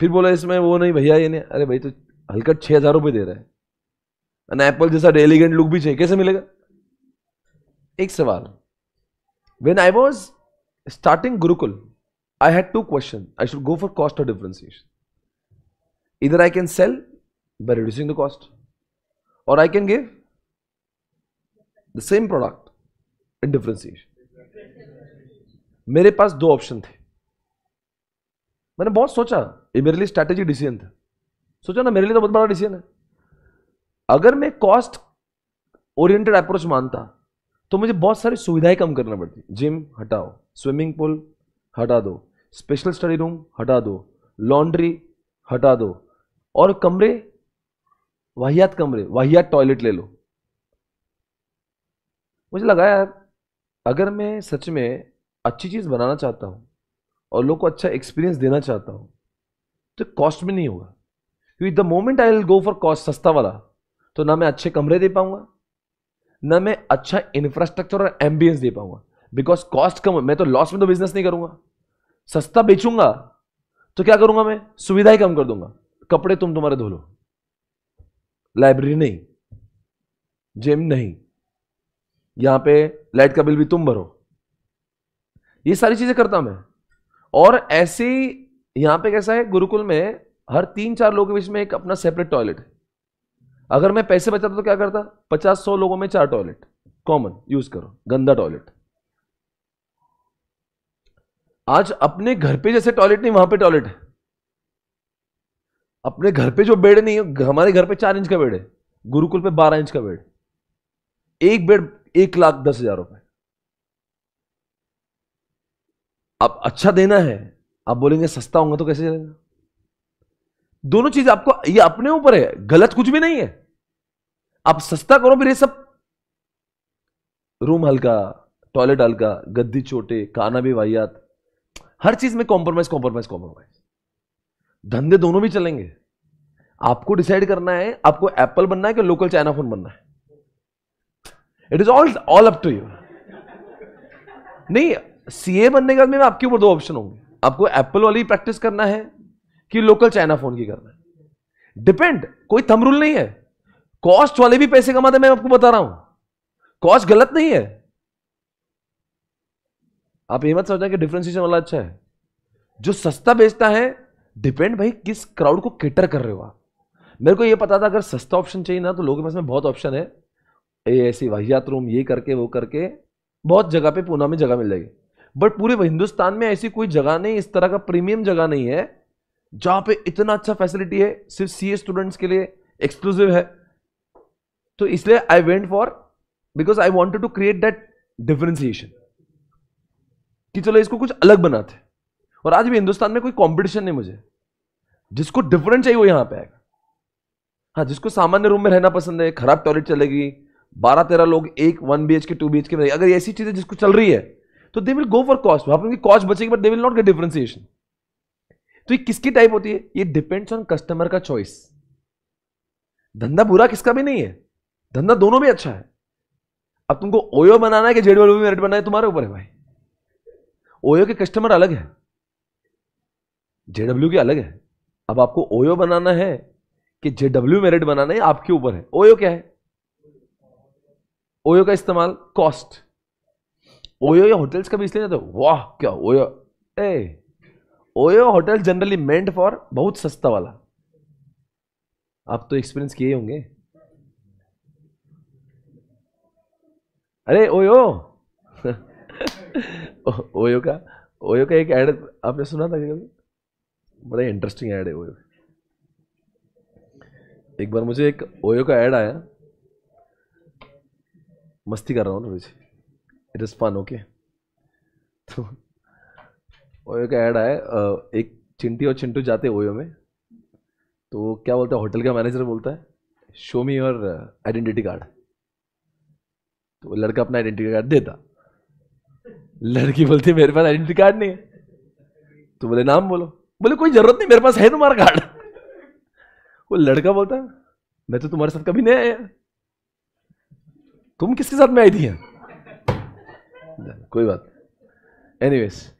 फिर बोला इसमें वो नहीं भैया ये नहीं अरे भाई तो हल्का छः हज़ार रुपये दे रहा है एंड एप्पल जैसा एलिगेंट लुक भी चाहिए कैसे मिलेगा एक सवाल when I was starting Gurukul I had to question I should go for cost of differentiation इधर I can sell by reducing the cost और I can give the same product in differentiation मेरे पास दो ऑप्शन थे मैंने बहुत सोचा ये मेरे लिए स्ट्रैटेजी डिसीजन था सोचा ना मेरे लिए तो बहुत बड़ा डिसीजन है अगर मैं कॉस्ट ओरिएंटेड अप्रोच मानता तो मुझे बहुत सारी सुविधाएं कम करना पड़ती जिम हटाओ स्विमिंग पूल हटा दो स्पेशल स्टडी रूम हटा दो लॉन्ड्री हटा दो और कमरे वाहियात कमरे वाहियात टॉयलेट ले लो मुझे लगा यार अगर मैं सच में अच्छी चीज़ बनाना चाहता हूँ और लोग को अच्छा एक्सपीरियंस देना चाहता हूं तो कॉस्ट में नहीं होगा क्योंकि the moment I will go for cost सस्ता वाला तो ना मैं अच्छे कमरे दे पाऊंगा ना मैं अच्छा इंफ्रास्ट्रक्चर और एम्बियंस दे पाऊंगा बिकॉज कॉस्ट कम मैं तो लॉस में तो बिजनेस नहीं करूंगा सस्ता बेचूंगा तो क्या करूंगा मैं सुविधा ही कम कर दूंगा कपड़े तुम तुम्हारे धो लो लाइब्रेरी नहीं जिम नहीं यहां पे लाइट का बिल भी तुम भरो ये सारी चीजें करता मैं और ऐसे यहां पे कैसा है गुरुकुल में हर तीन चार लोगों के बीच में एक अपना सेपरेट टॉयलेट है अगर मैं पैसे बचाता तो क्या करता पचास सौ लोगों में चार टॉयलेट कॉमन यूज करो गंदा टॉयलेट आज अपने घर पे जैसे टॉयलेट नहीं वहां पे टॉयलेट है अपने घर पे जो बेड नहीं है हमारे घर पे चार इंच का बेड है गुरुकुल पे बारह इंच का बेड एक बेड एक लाख दस हजार रुपए अब अच्छा देना है आप बोलेंगे सस्ता होगा तो कैसे चलेगा दोनों चीज आपको ये अपने ऊपर है गलत कुछ भी नहीं है आप सस्ता करो फिर ये सब रूम हल्का टॉयलेट हल्का गद्दी छोटे खाना भी वाहियात हर चीज में कॉम्प्रोमाइज कॉम्प्रोमाइज कॉम्प्रोमाइज धंधे दोनों भी चलेंगे आपको डिसाइड करना है आपको एप्पल बनना है कि लोकल चाइना फोन बनना है it is all all up to you नहीं सीए बनने के बाद में आपके ऊपर दो ऑप्शन होंगे आपको एप्पल वाली प्रैक्टिस करना है कि लोकल चाइना फोन की करना है डिपेंड कोई थम रूल नहीं है कॉस्ट वाले भी पैसे कमाते मैं आपको बता रहा हूं कॉस्ट गलत नहीं है आप ये मत समझना कि डिफ्रेंसिएशन वाला अच्छा है जो सस्ता बेचता है डिपेंड भाई किस क्राउड को केटर कर रहे हो आप मेरे को ये पता था अगर सस्ता ऑप्शन चाहिए ना तो लोगों के पास में बहुत ऑप्शन है ऐसी वाहियात रूम ये करके वो करके बहुत जगह पे पूना में जगह मिल जाएगी बट पूरे हिंदुस्तान में ऐसी कोई जगह नहीं इस तरह का प्रीमियम जगह नहीं है जहां पे इतना अच्छा फैसिलिटी है सिर्फ सी स्टूडेंट्स के लिए एक्सक्लूसिव है तो इसलिए I went for because I wanted to create that differentiation कि चलो इसको कुछ अलग बनाते और आज भी हिंदुस्तान में कोई कॉम्पिटिशन नहीं मुझे जिसको डिफरेंट चाहिए वो यहां पे आएगा हाँ जिसको सामान्य रूम में रहना पसंद है खराब टॉयलेट चलेगी बारह तेरह लोग एक one B H K two B H K अगर ऐसी चीजें जिसको चल रही है तो they will go for cost वहां पर कॉस्ट बचेगी but they will not get differentiation तो ये किसकी टाइप होती है ये डिपेंड्स ऑन कस्टमर का चॉइस धंधा बुरा किसका भी नहीं है धंधा दोनों में अच्छा है अब तुमको ओयो बनाना है कि जेडीओ में मेरिट बनाना है तुम्हारे ऊपर है भाई ओयो के कस्टमर अलग है जेडब्ल्यू के अलग है अब आपको ओयो बनाना है कि जेडब्ल्यू मेरिट बनाना है आपके ऊपर है ओयो क्या है ओयो का इस्तेमाल कॉस्ट ओयो होटल्स का भी इसलिए तो वाह क्या OYO a OYO hotel generally meant for बहुत सस्ता वाला आप तो एक्सपीरियंस किए होंगे अरे ओयो ओयो का ओयो का एक ऐड आपने सुना था कभी बड़ा इंटरेस्टिंग ऐड है ओयो एक बार मुझे एक ओयो का ऐड आया मस्ती कर रहा हूँ थोड़ी सी इट इज़ फन ओके तो ओयो का ऐड आया एक चिंटी और चिंटू जाते ओयो में तो क्या बोलता है होटल का मैनेजर बोलता है show me your identity card तो लड़का अपना आइडेंटिटी कार्ड देता लड़की बोलती मेरे पास आइडेंटिटी कार्ड नहीं है तो बोले नाम बोलो बोले कोई जरूरत नहीं मेरे पास है तुम्हारा कार्ड वो लड़का बोलता है मैं तो तुम्हारे साथ कभी नहीं आया तुम किसके साथ में आई थी है? कोई बात anyways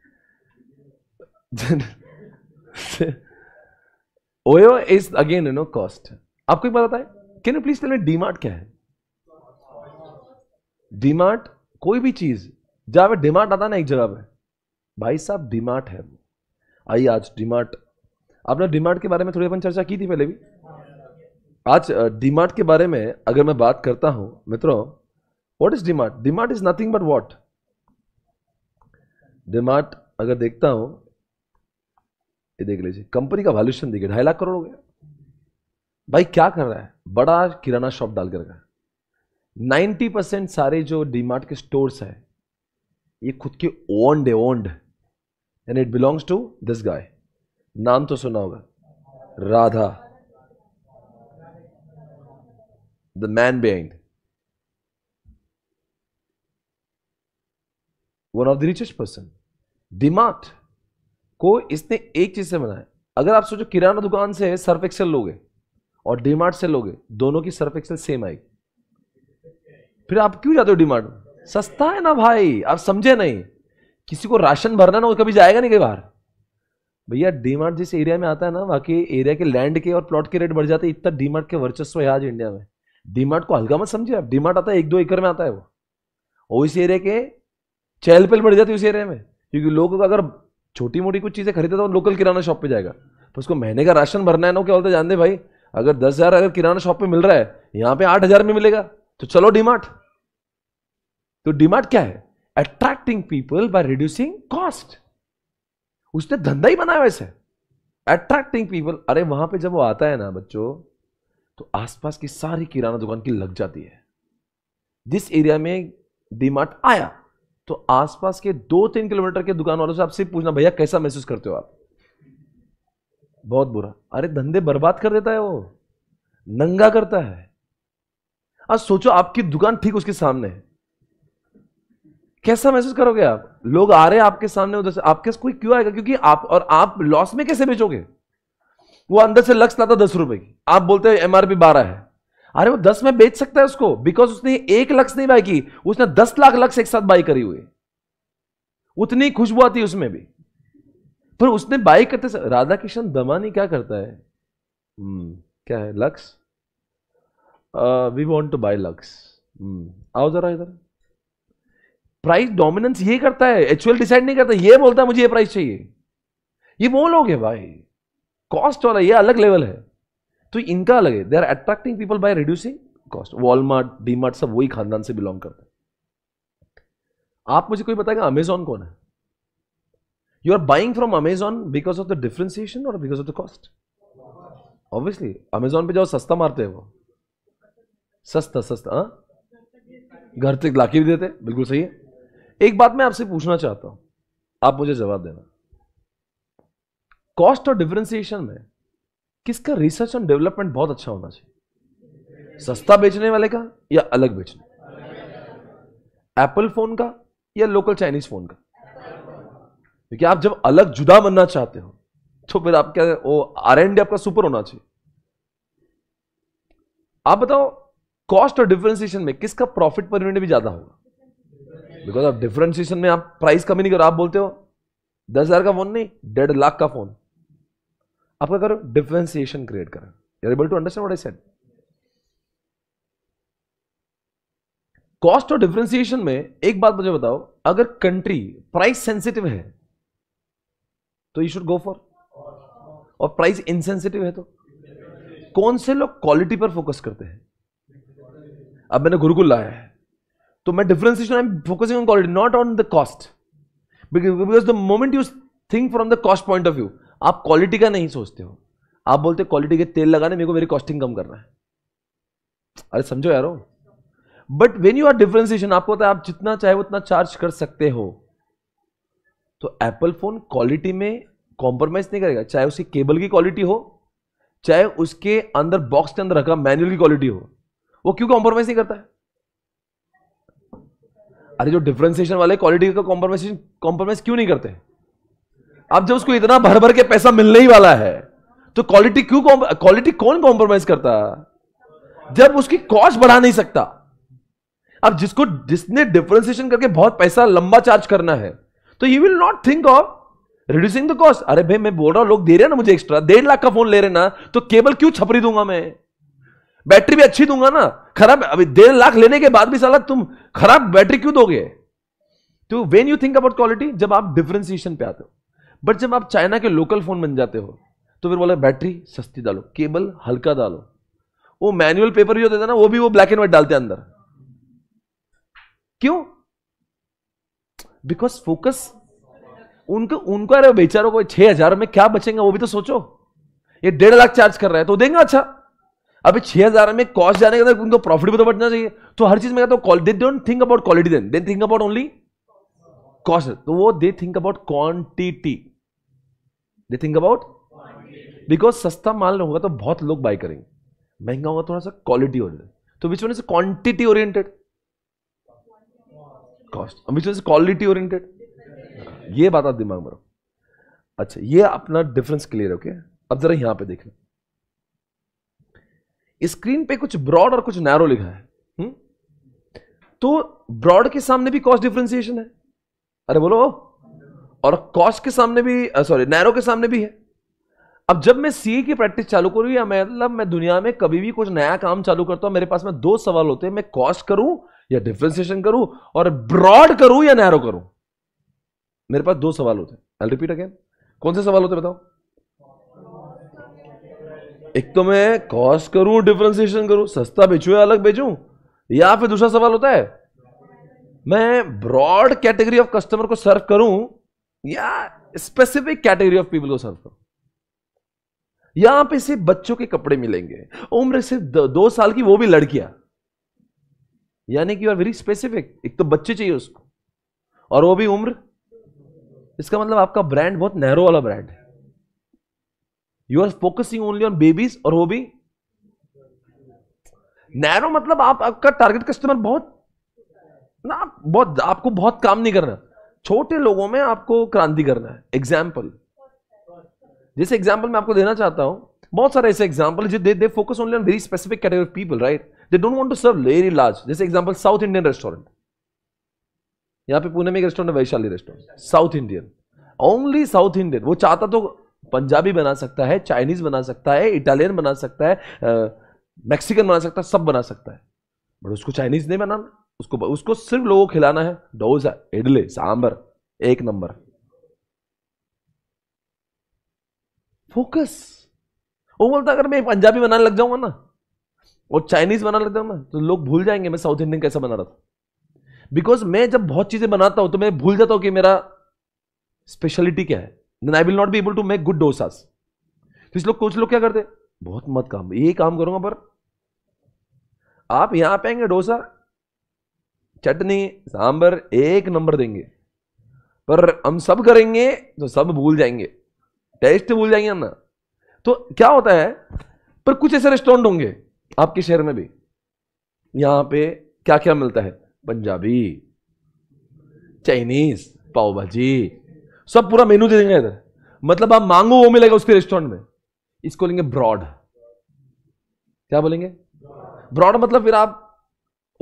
OYO is again you know cost आपको एक बात आता है can you please tell me DMart क्या है डीमार्ट कोई भी चीज जहां पर डीमार्ट आता ना एक जगह पे भाई साहब डीमार्ट है आई आज डीमार्ट आपने डीमार्ट के बारे में थोड़ी अपन चर्चा की थी पहले भी आज डीमार्ट के बारे में अगर मैं बात करता हूं मित्रों what is DMart DMart is nothing but what DMart अगर देखता हूं ये देख लीजिए कंपनी का वैल्यूशन देखिए ढाई लाख करोड़ हो गया भाई क्या कर रहा है बड़ा किराना शॉप डाल कर रखा नाइन्टी परसेंट सारे जो डीमार्ट के स्टोर्स है ये खुद के ओन्ड है owned and it belongs to this guy नाम तो सुना होगा Radha the man behind one of the richest person DMart को इसने एक चीज से बनाया अगर आप सोचो किराना दुकान से सर्फ एक्सेल लोगे और डीमार्ट से लोगे दोनों की सर्फ एक्सेल सेम आएगी फिर आप क्यों जाते हो डीमार्ट सस्ता है ना भाई आप समझे नहीं किसी को राशन भरना ना वो कभी जाएगा नहीं कई बाहर भैया डीमार्ट जिस एरिया में आता है ना बाकी एरिया के लैंड के और प्लॉट के रेट बढ़ जाते हैं इतना डीमार्ट के वर्चस्व है आज इंडिया में डीमार्ट को हल्का मत समझिए आप डीमार्ट आता है एक दो एकड़ में आता है वो और इस एरिया के चहल पहल बढ़ जाती है उस एरिया में क्योंकि लोग अगर छोटी मोटी कुछ चीज़ें खरीदे तो लोकल किराना शॉप पे जाएगा तो उसको महीने का राशन भरना है ना क्या बोलते जानते भाई अगर दस हज़ार अगर किराना शॉप पे मिल रहा है यहाँ पे आठ हज़ार में मिलेगा तो चलो डीमार्ट तो डीमार्ट क्या है attracting people by reducing cost उसने धंधा ही बनाया वैसे अट्रैक्टिंग पीपल अरे वहां पे जब वो आता है ना बच्चों तो आसपास की सारी किराना दुकान की लग जाती है जिस एरिया में डीमार्ट आया तो आसपास के दो तीन किलोमीटर के दुकान वालों से आपसे पूछना भैया कैसा महसूस करते हो आप बहुत बुरा अरे धंधे बर्बाद कर देता है वो नंगा करता है आज सोचो आपकी दुकान ठीक उसके सामने है कैसा महसूस करोगे आप लोग आ रहे हैं आपके सामने उधर से आपके कोई क्यों आएगा क्योंकि आप और आप लॉस में कैसे बेचोगे वो अंदर से लक्ष्य लाता दस रुपए की आप बोलते हैं एमआरपी बारह है अरे वो दस में बेच सकता है उसको बिकॉज उसने एक लक्ष्य नहीं बाई की उसने दस लाख लक्ष्य एक साथ बाई करी हुई उतनी खुशबू आती उसमें भी पर उसने बाई करते राधा कृष्ण दमानी क्या करता है hmm, क्या है Lux we want to buy Lux hmm, आओ जरा इधर प्राइस डोमिनेंस ये करता है एक्चुअल डिसाइड नहीं करता ये बोलता है मुझे ये प्राइस चाहिए ये वो लोग है भाई कॉस्ट वाला ये अलग लेवल है तो इनका अलग है they are attracting people by reducing cost Walmart DMart सब वही खानदान से बिलोंग करते हैं आप मुझे कोई बताएगा अमेजॉन कौन है you are buying from Amazon because of the differentiation और because of the cost obviously Amazon पे जाओ सस्ता मारते हैं वो सस्ता सस्ता हाँ घर तक लाके भी देते बिल्कुल सही है एक बात मैं आपसे पूछना चाहता हूं आप मुझे जवाब देना कॉस्ट और डिफ्रेंसिएशन में किसका रिसर्च एंड डेवलपमेंट बहुत अच्छा होना चाहिए सस्ता बेचने वाले का या अलग बेचने एप्पल फोन का या लोकल चाइनीज फोन का क्योंकि आप जब अलग जुदा बनना चाहते हो तो फिर आप क्या वो आर एन डी आपका सुपर होना चाहिए आप बताओ कॉस्ट और डिफरेंसिएशन में किसका प्रॉफिट पर यूनिट भी ज्यादा होगा बिकॉज आप डिफ्रेंसिएशन में आप प्राइस कमी नहीं करो आप बोलते हो दस हजार का फोन नहीं डेढ़ लाख का फोन आपका करो डिफ्रेंसिएशन क्रिएट करें you able to understand I said cost और डिफ्रेंसिएशन में एक बात मुझे बताओ अगर कंट्री प्राइस सेंसिटिव है तो यू शुड गो फॉर और प्राइस इनसेंसिटिव है तो कौन से लोग क्वालिटी पर फोकस करते हैं अब मैंने गुरुकुल लाया है तो मैं differentiation I am focusing on quality not on the cost because the moment you think from the cost point of view आप क्वालिटी का नहीं सोचते हो आप बोलते क्वालिटी के तेल लगाने मेरे को मेरी कॉस्टिंग कम करना है अरे समझो यारो but when you are differentiation आपको पता है आप जितना चाहे उतना चार्ज कर सकते हो तो एप्पल फोन क्वालिटी में कॉम्प्रोमाइज नहीं करेगा चाहे उसकी केबल की क्वालिटी हो चाहे उसके अंदर बॉक्स के अंदर रखा मैनुअल की क्वालिटी हो वो क्यों कॉम्प्रोमाइज नहीं करता है अरे जो डिफ्रेंसिएशन वाले क्वालिटी का कॉम्प्रोमाइजेशन कॉम्प्रोमाइज क्यों नहीं करते अब जब उसको इतना भर भर के पैसा मिलने ही वाला है तो क्वालिटी क्यों क्वालिटी कौन कॉम्प्रोमाइज करता जब उसकी कॉस्ट बढ़ा नहीं सकता अब जिसको जिसने डिफ्रेंसिएशन करके बहुत पैसा लंबा चार्ज करना है तो you will not think of reducing the cost अरे भाई मैं बोल रहा हूं लोग दे रहे हैं ना मुझे एक्स्ट्रा डेढ़ लाख का फोन ले रहे ना तो केबल क्यों छपरी दूंगा मैं बैटरी भी अच्छी दूंगा ना खराब अभी डेढ़ लाख लेने के बाद भी साला तुम खराब बैटरी क्यों दोगे तो when you think about quality जब आप डिफ्रेंसिएशन पे आते हो बट जब आप चाइना के लोकल फ़ोन बन जाते हो तो फिर बोला बैटरी सस्ती डालो केबल हल्का डालो वो मैनुअल पेपर जो देता ना वो भी वो ब्लैक एंड व्हाइट डालते हैं अंदर क्यों बिकॉज फोकस उनको उनको अरे बेचारों को छह हजार में क्या बचेंगे वो भी तो सोचो ये डेढ़ लाख चार्ज कर रहा है तो देंगे अच्छा अभी छह हजार में कॉस्ट जाने के अंदर उनको प्रॉफिट भी तो बचना चाहिए तो हर चीज में कहता हूँ they don't think about quality then they think about only cost तो वो they think about quantity they think about because सस्ता माल होगा तो बहुत लोग बाय करेंगे महंगा होगा थोड़ा सा क्वालिटी ओरिएंटेड तो which one is quantity oriented cost which one is quality oriented ये बात आप दिमाग में रखो अच्छा ये अपना डिफरेंस क्लियर ओके अब जरा यहां पे लो स्क्रीन पे कुछ ब्रॉड और कुछ नैरो लिखा है हुँ? हम्म? तो ब्रॉड के सामने भी कॉस्ट डिफरेंशिएशन है अरे बोलो और कॉस्ट के सामने भी सॉरी नैरो के सामने भी है अब जब मैं सीए की प्रैक्टिस चालू करूँ या मतलब मैं दुनिया में कभी भी कुछ नया काम चालू करता हूँ मेरे पास में दो सवाल होते हैं मैं कॉस्ट करूं या डिफ्रेंसिएशन करूं और ब्रॉड करूं या नैरो करूं मेरे पास दो सवाल होते हैं आई रिपीट अगेन कौन से सवाल होते बताओ एक तो मैं कॉस्ट करूं डिफ्रेंसिएशन करूं सस्ता बेचू या अलग बेचू या फिर दूसरा सवाल होता है मैं ब्रॉड कैटेगरी ऑफ कस्टमर को सर्व करूं या स्पेसिफिक कैटेगरी ऑफ पीपल को सर्व करो यहां पे सिर्फ बच्चों के कपड़े मिलेंगे उम्र सिर्फ दो साल की वो भी लड़कियां यानी कि यू आर वेरी स्पेसिफिक एक तो बच्चे चाहिए उसको और वो भी उम्र इसका मतलब आपका ब्रांड बहुत नहरो वाला ब्रांड है you are focusing only on babies और वो भी नैरो मतलब आप आपका टारगेट कस्टमर बहुत ना बहुत आपको बहुत काम नहीं करना छोटे लोगों में आपको क्रांति करना है एग्जाम्पल जैसे एग्जाम्पल मैं आपको देना चाहता हूं बहुत सारे ऐसे example they focus only on very specific category people right they don't want to serve very large जैसे एग्जाम्पल साउथ इंडियन रेस्टोरेंट यहाँ पे पुणे में एक रेस्टोरेंट है Vaishali restaurant South Indian only South Indian वो चाहता तो पंजाबी बना सकता है चाइनीज बना सकता है इटालियन बना सकता है मैक्सिकन बना सकता है सब बना सकता है बट उसको चाइनीज नहीं बनाना उसको उसको सिर्फ लोगों को खिलाना है डोसा इडली सांबर एक नंबर फोकस वो बोलता अगर मैं पंजाबी बनाने लग जाऊंगा ना और चाइनीज बनाने लग जाऊंगा तो लोग भूल जाएंगे मैं साउथ इंडियन कैसा बना रहा था बिकॉज मैं जब बहुत चीजें बनाता हूं तो मैं भूल जाता हूं कि मेरा स्पेशलिटी क्या है then I will not be able to make good dosas तो लोग कुछ लोग क्या करते बहुत मत काम ये काम करूंगा पर आप यहां पे आएंगे डोसा चटनी सांबर एक नंबर देंगे पर हम सब करेंगे तो सब भूल जाएंगे टेस्ट भूल जाएंगे ना तो क्या होता है पर कुछ ऐसे रेस्टोरेंट होंगे आपके शहर में भी यहां पे क्या क्या मिलता है पंजाबी चाइनीज पाव भाजी सब पूरा मेनू दे देंगे इधर मतलब आप मांगो वो मिलेगा उसके रेस्टोरेंट में इसको लेंगे ब्रॉड क्या बोलेंगे ब्रॉड मतलब फिर आप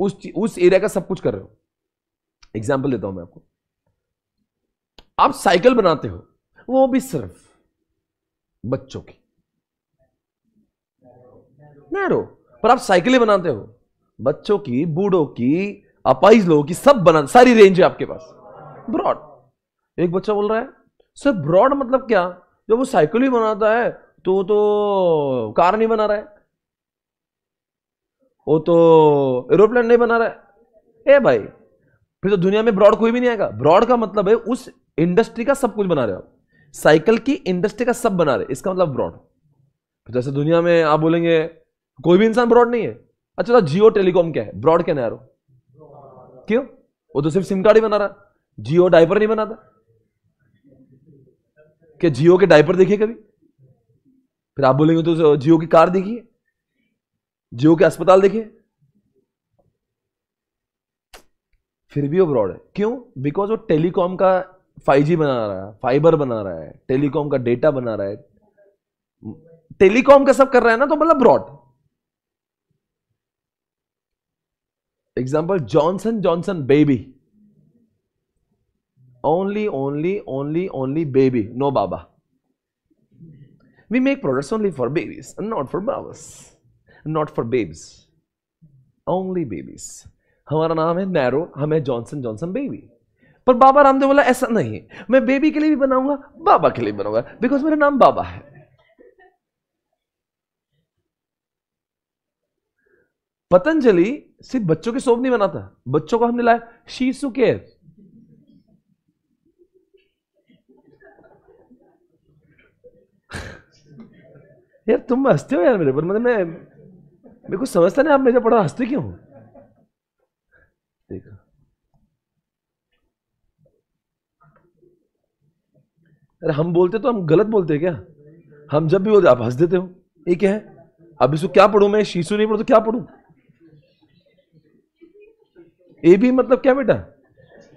उस उस एरिया का सब कुछ कर रहे हो एग्जाम्पल देता हूं मैं आपको आप साइकिल बनाते हो वो भी सिर्फ बच्चों की नैरो पर आप साइकिलें बनाते हो बच्चों की बूढ़ों की अपाइज लोगों की सब बना सारी रेंज है आपके पास ब्रॉड एक बच्चा बोल रहा है सर ब्रॉड मतलब क्या जब वो साइकिल ही बनाता है तो तो कार नहीं बना रहा है वो तो एरोप्लेन नहीं बना रहा है ए भाई फिर तो दुनिया में ब्रॉड कोई भी नहीं आएगा ब्रॉड का मतलब है उस इंडस्ट्री का सब कुछ बना रहे हो साइकिल की इंडस्ट्री का सब बना रहे इसका मतलब ब्रॉड जैसे दुनिया में आप बोलेंगे कोई भी इंसान ब्रॉड नहीं है अच्छा तो जियो टेलीकॉम क्या है ब्रॉड क्या नहीं क्यों वो तो सिर्फ सिम कार्ड ही बना रहा जियो डाइपर नहीं बनाता क्या जियो के डाइपर देखिए कभी फिर आप बोलेंगे तो जियो की कार देखिए जियो के अस्पताल देखिए फिर भी वो ब्रॉड है क्यों बिकॉज वो टेलीकॉम का फाइव बना रहा है फाइबर बना रहा है टेलीकॉम का डेटा बना रहा है टेलीकॉम का सब कर रहा है ना तो मतलब broad example Johnson Johnson baby only only only only baby no बाबा we make product only for babies not for बाबस not for babies only babies हमारा नाम है नैरो हम है जॉनसन जॉनसन बेबी पर बाबा रामदेव बोला ऐसा नहीं मैं बेबी के लिए भी बनाऊंगा बाबा के लिए बनाऊंगा बिकॉज मेरा नाम बाबा है पतंजलि सिर्फ बच्चों के सोप नहीं बनाता बच्चों को हमने लाया शीशु केयर यार तुम हंसते हो यार मेरे पर मतलब मैं मेरे को समझता नहीं आप मेरे पढ़ा हंसते क्यों देखा अरे हम बोलते तो हम गलत बोलते हैं क्या हम जब भी बोलते आप हंस देते हो ये क्या है अब इसको क्या पढ़ू मैं शीशु नहीं पढ़ू तो क्या पढ़ू ये भी मतलब क्या बेटा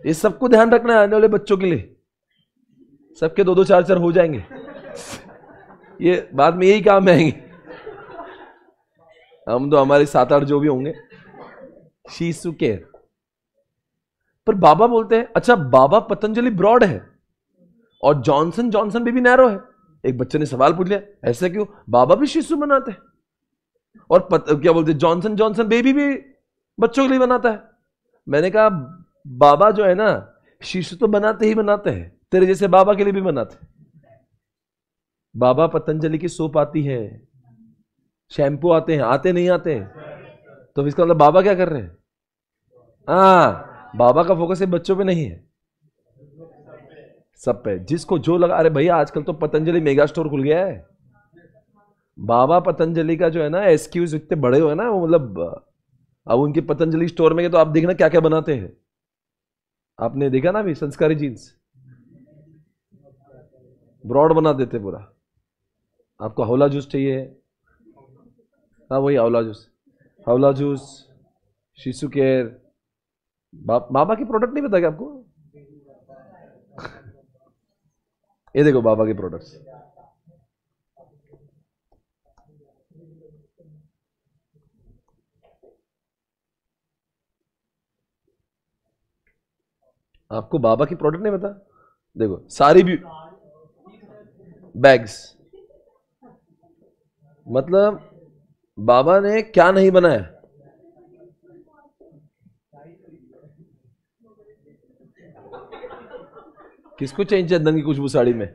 ये सबको ध्यान रखना है आने वाले बच्चों के लिए सबके दो दो चार चार हो जाएंगे ये बाद में यही काम आएंगे हम तो हमारे सात आठ जो भी होंगे शी केयर पर बाबा बोलते हैं अच्छा बाबा पतंजलि ब्रॉड है और जॉनसन जॉनसन भी, भी नैरो है एक बच्चे ने सवाल पूछ लिया ऐसा क्यों बाबा भी शिशु बनाते हैं और पत, क्या बोलते जॉनसन जॉनसन बेबी भी बच्चों के लिए बनाता है मैंने कहा बाबा जो है ना शिशु तो बनाते ही बनाते हैं तेरे जैसे बाबा के लिए भी बनाते बाबा पतंजलि की सोप आती है शैम्पू आते हैं आते नहीं आते हैं तो इसका मतलब बाबा क्या कर रहे हैं हाँ बाबा का फोकस है बच्चों पे नहीं है सब पे जिसको जो लगा अरे भैया आजकल तो पतंजलि मेगा स्टोर खुल गया है बाबा पतंजलि का जो है ना एसक्यूज इतने बड़े हुए ना वो मतलब अब उनके पतंजलि स्टोर में तो आप देखना क्या क्या बनाते हैं आपने देखा ना अभी संस्कारी जीन्स ब्रॉड बना देते पूरा आपको हौला जूस चाहिए हाँ वही आंवला जूस आंवला जूस शिशु केयर बाबा के प्रोडक्ट नहीं पता क्या आपको ये देखो बाबा के प्रोडक्ट्स आपको बाबा की प्रोडक्ट नहीं पता देखो सारी भी बैग्स मतलब बाबा ने क्या नहीं बनाया किसको चाहिए चंदन की खुशबू साड़ी में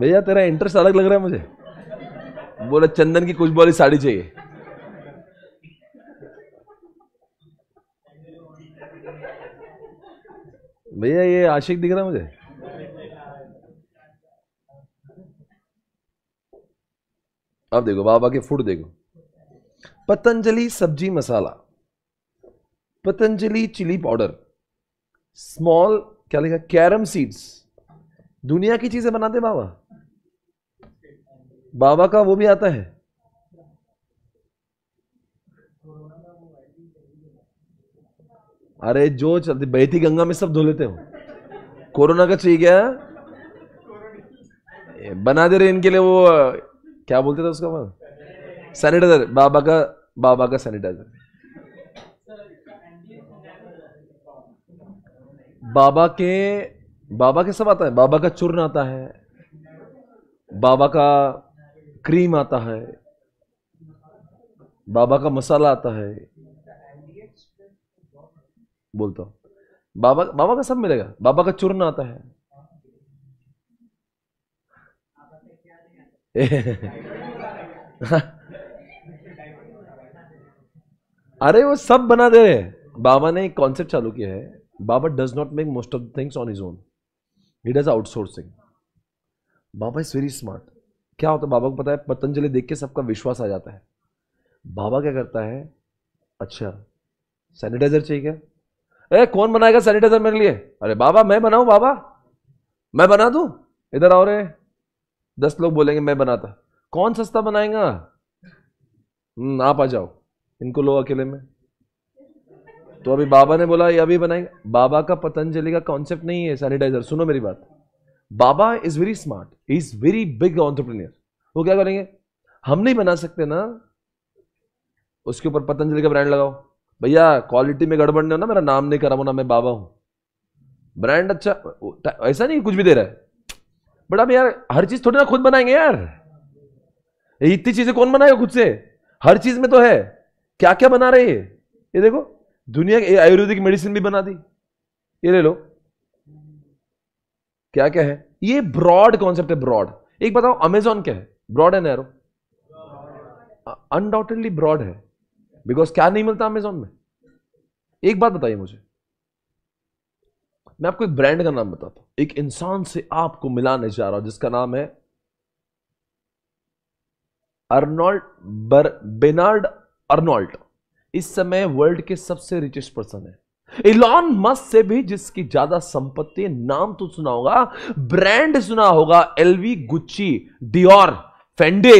भैया तेरा इंटरेस्ट अलग लग रहा है मुझे बोला चंदन की खुशबू वाली साड़ी चाहिए भैया ये आशिक दिख रहा है मुझे अब देखो बाबा के फूड देखो पतंजलि सब्जी मसाला पतंजलि चिली पाउडर स्मॉल क्या लिखा कैरम सीड्स दुनिया की चीजें बनाते बाबा बाबा का वो भी आता है अरे जो चलती बहती गंगा में सब धो लेते हो कोरोना का चाहिए क्या बना दे रहे इनके लिए वो क्या बोलते थे उसका बाद मतलब? सैनिटाइजर बाबा का बाबा का सैनिटाइजर बाबा के बाबा के सब आता है बाबा का चूर्ण आता है बाबा का क्रीम आता है बाबा का मसाला आता है बोलता हूँ बाबा बाबा का सब मिलेगा बाबा का चूर्ण आता है अरे वो सब बना दे रहे बाबा ने एक कॉन्सेप्ट चालू किया है बाबा does not make most of the things on is own he does outsourcing बाबा इज वेरी स्मार्ट क्या होता है बाबा को पता है पतंजलि देख के सबका विश्वास आ जाता है बाबा क्या करता है अच्छा सैनिटाइजर चाहिए क्या अरे कौन बनाएगा सैनिटाइजर मेरे लिए अरे बाबा मैं बनाऊं बाबा मैं बना दू इधर आओ रहे दस लोग बोलेंगे मैं बनाता कौन सस्ता बनाएगा हम्म, आप आ जाओ इनको लो अकेले में तो अभी बाबा ने बोला ये अभी बनाएंगे बाबा का पतंजलि का कॉन्सेप्ट नहीं है सैनिटाइजर सुनो मेरी बात बाबा is very smart is very big entrepreneur वो क्या करेंगे हम नहीं बना सकते ना उसके ऊपर पतंजलि का ब्रांड लगाओ भैया क्वालिटी में गड़बड़ नहीं हो ना मेरा नाम नहीं करा ना मैं बाबा हूं ब्रांड अच्छा ऐसा नहीं कुछ भी दे रहा है बट अब यार हर चीज थोड़ी ना खुद बनाएंगे यार इतनी चीजें कौन बनाएगा खुद से हर चीज में तो है क्या क्या बना रहे है ये देखो दुनिया की आयुर्वेदिक मेडिसिन भी बना दी ये ले लो क्या क्या है ये ब्रॉड कॉन्सेप्ट है ब्रॉड एक बताओ अमेजोन क्या है ब्रॉड है नैरो अनडाउटेडली ब्रॉड है बिकॉज क्या नहीं मिलता अमेजोन में एक बात बताइए मुझे मैं आपको एक ब्रांड का नाम बताता हूं एक इंसान से आपको मिलाने जा रहा हूं जिसका नाम है अर्नोल्ड बर बेनार्ड अर्नोल्ड इस समय वर्ल्ड के सबसे रिचेस्ट पर्सन है इलॉन मस्क से भी जिसकी ज्यादा संपत्ति नाम तो सुना होगा ब्रांड सुना होगा एलवी गुच्ची डियोर फेंडे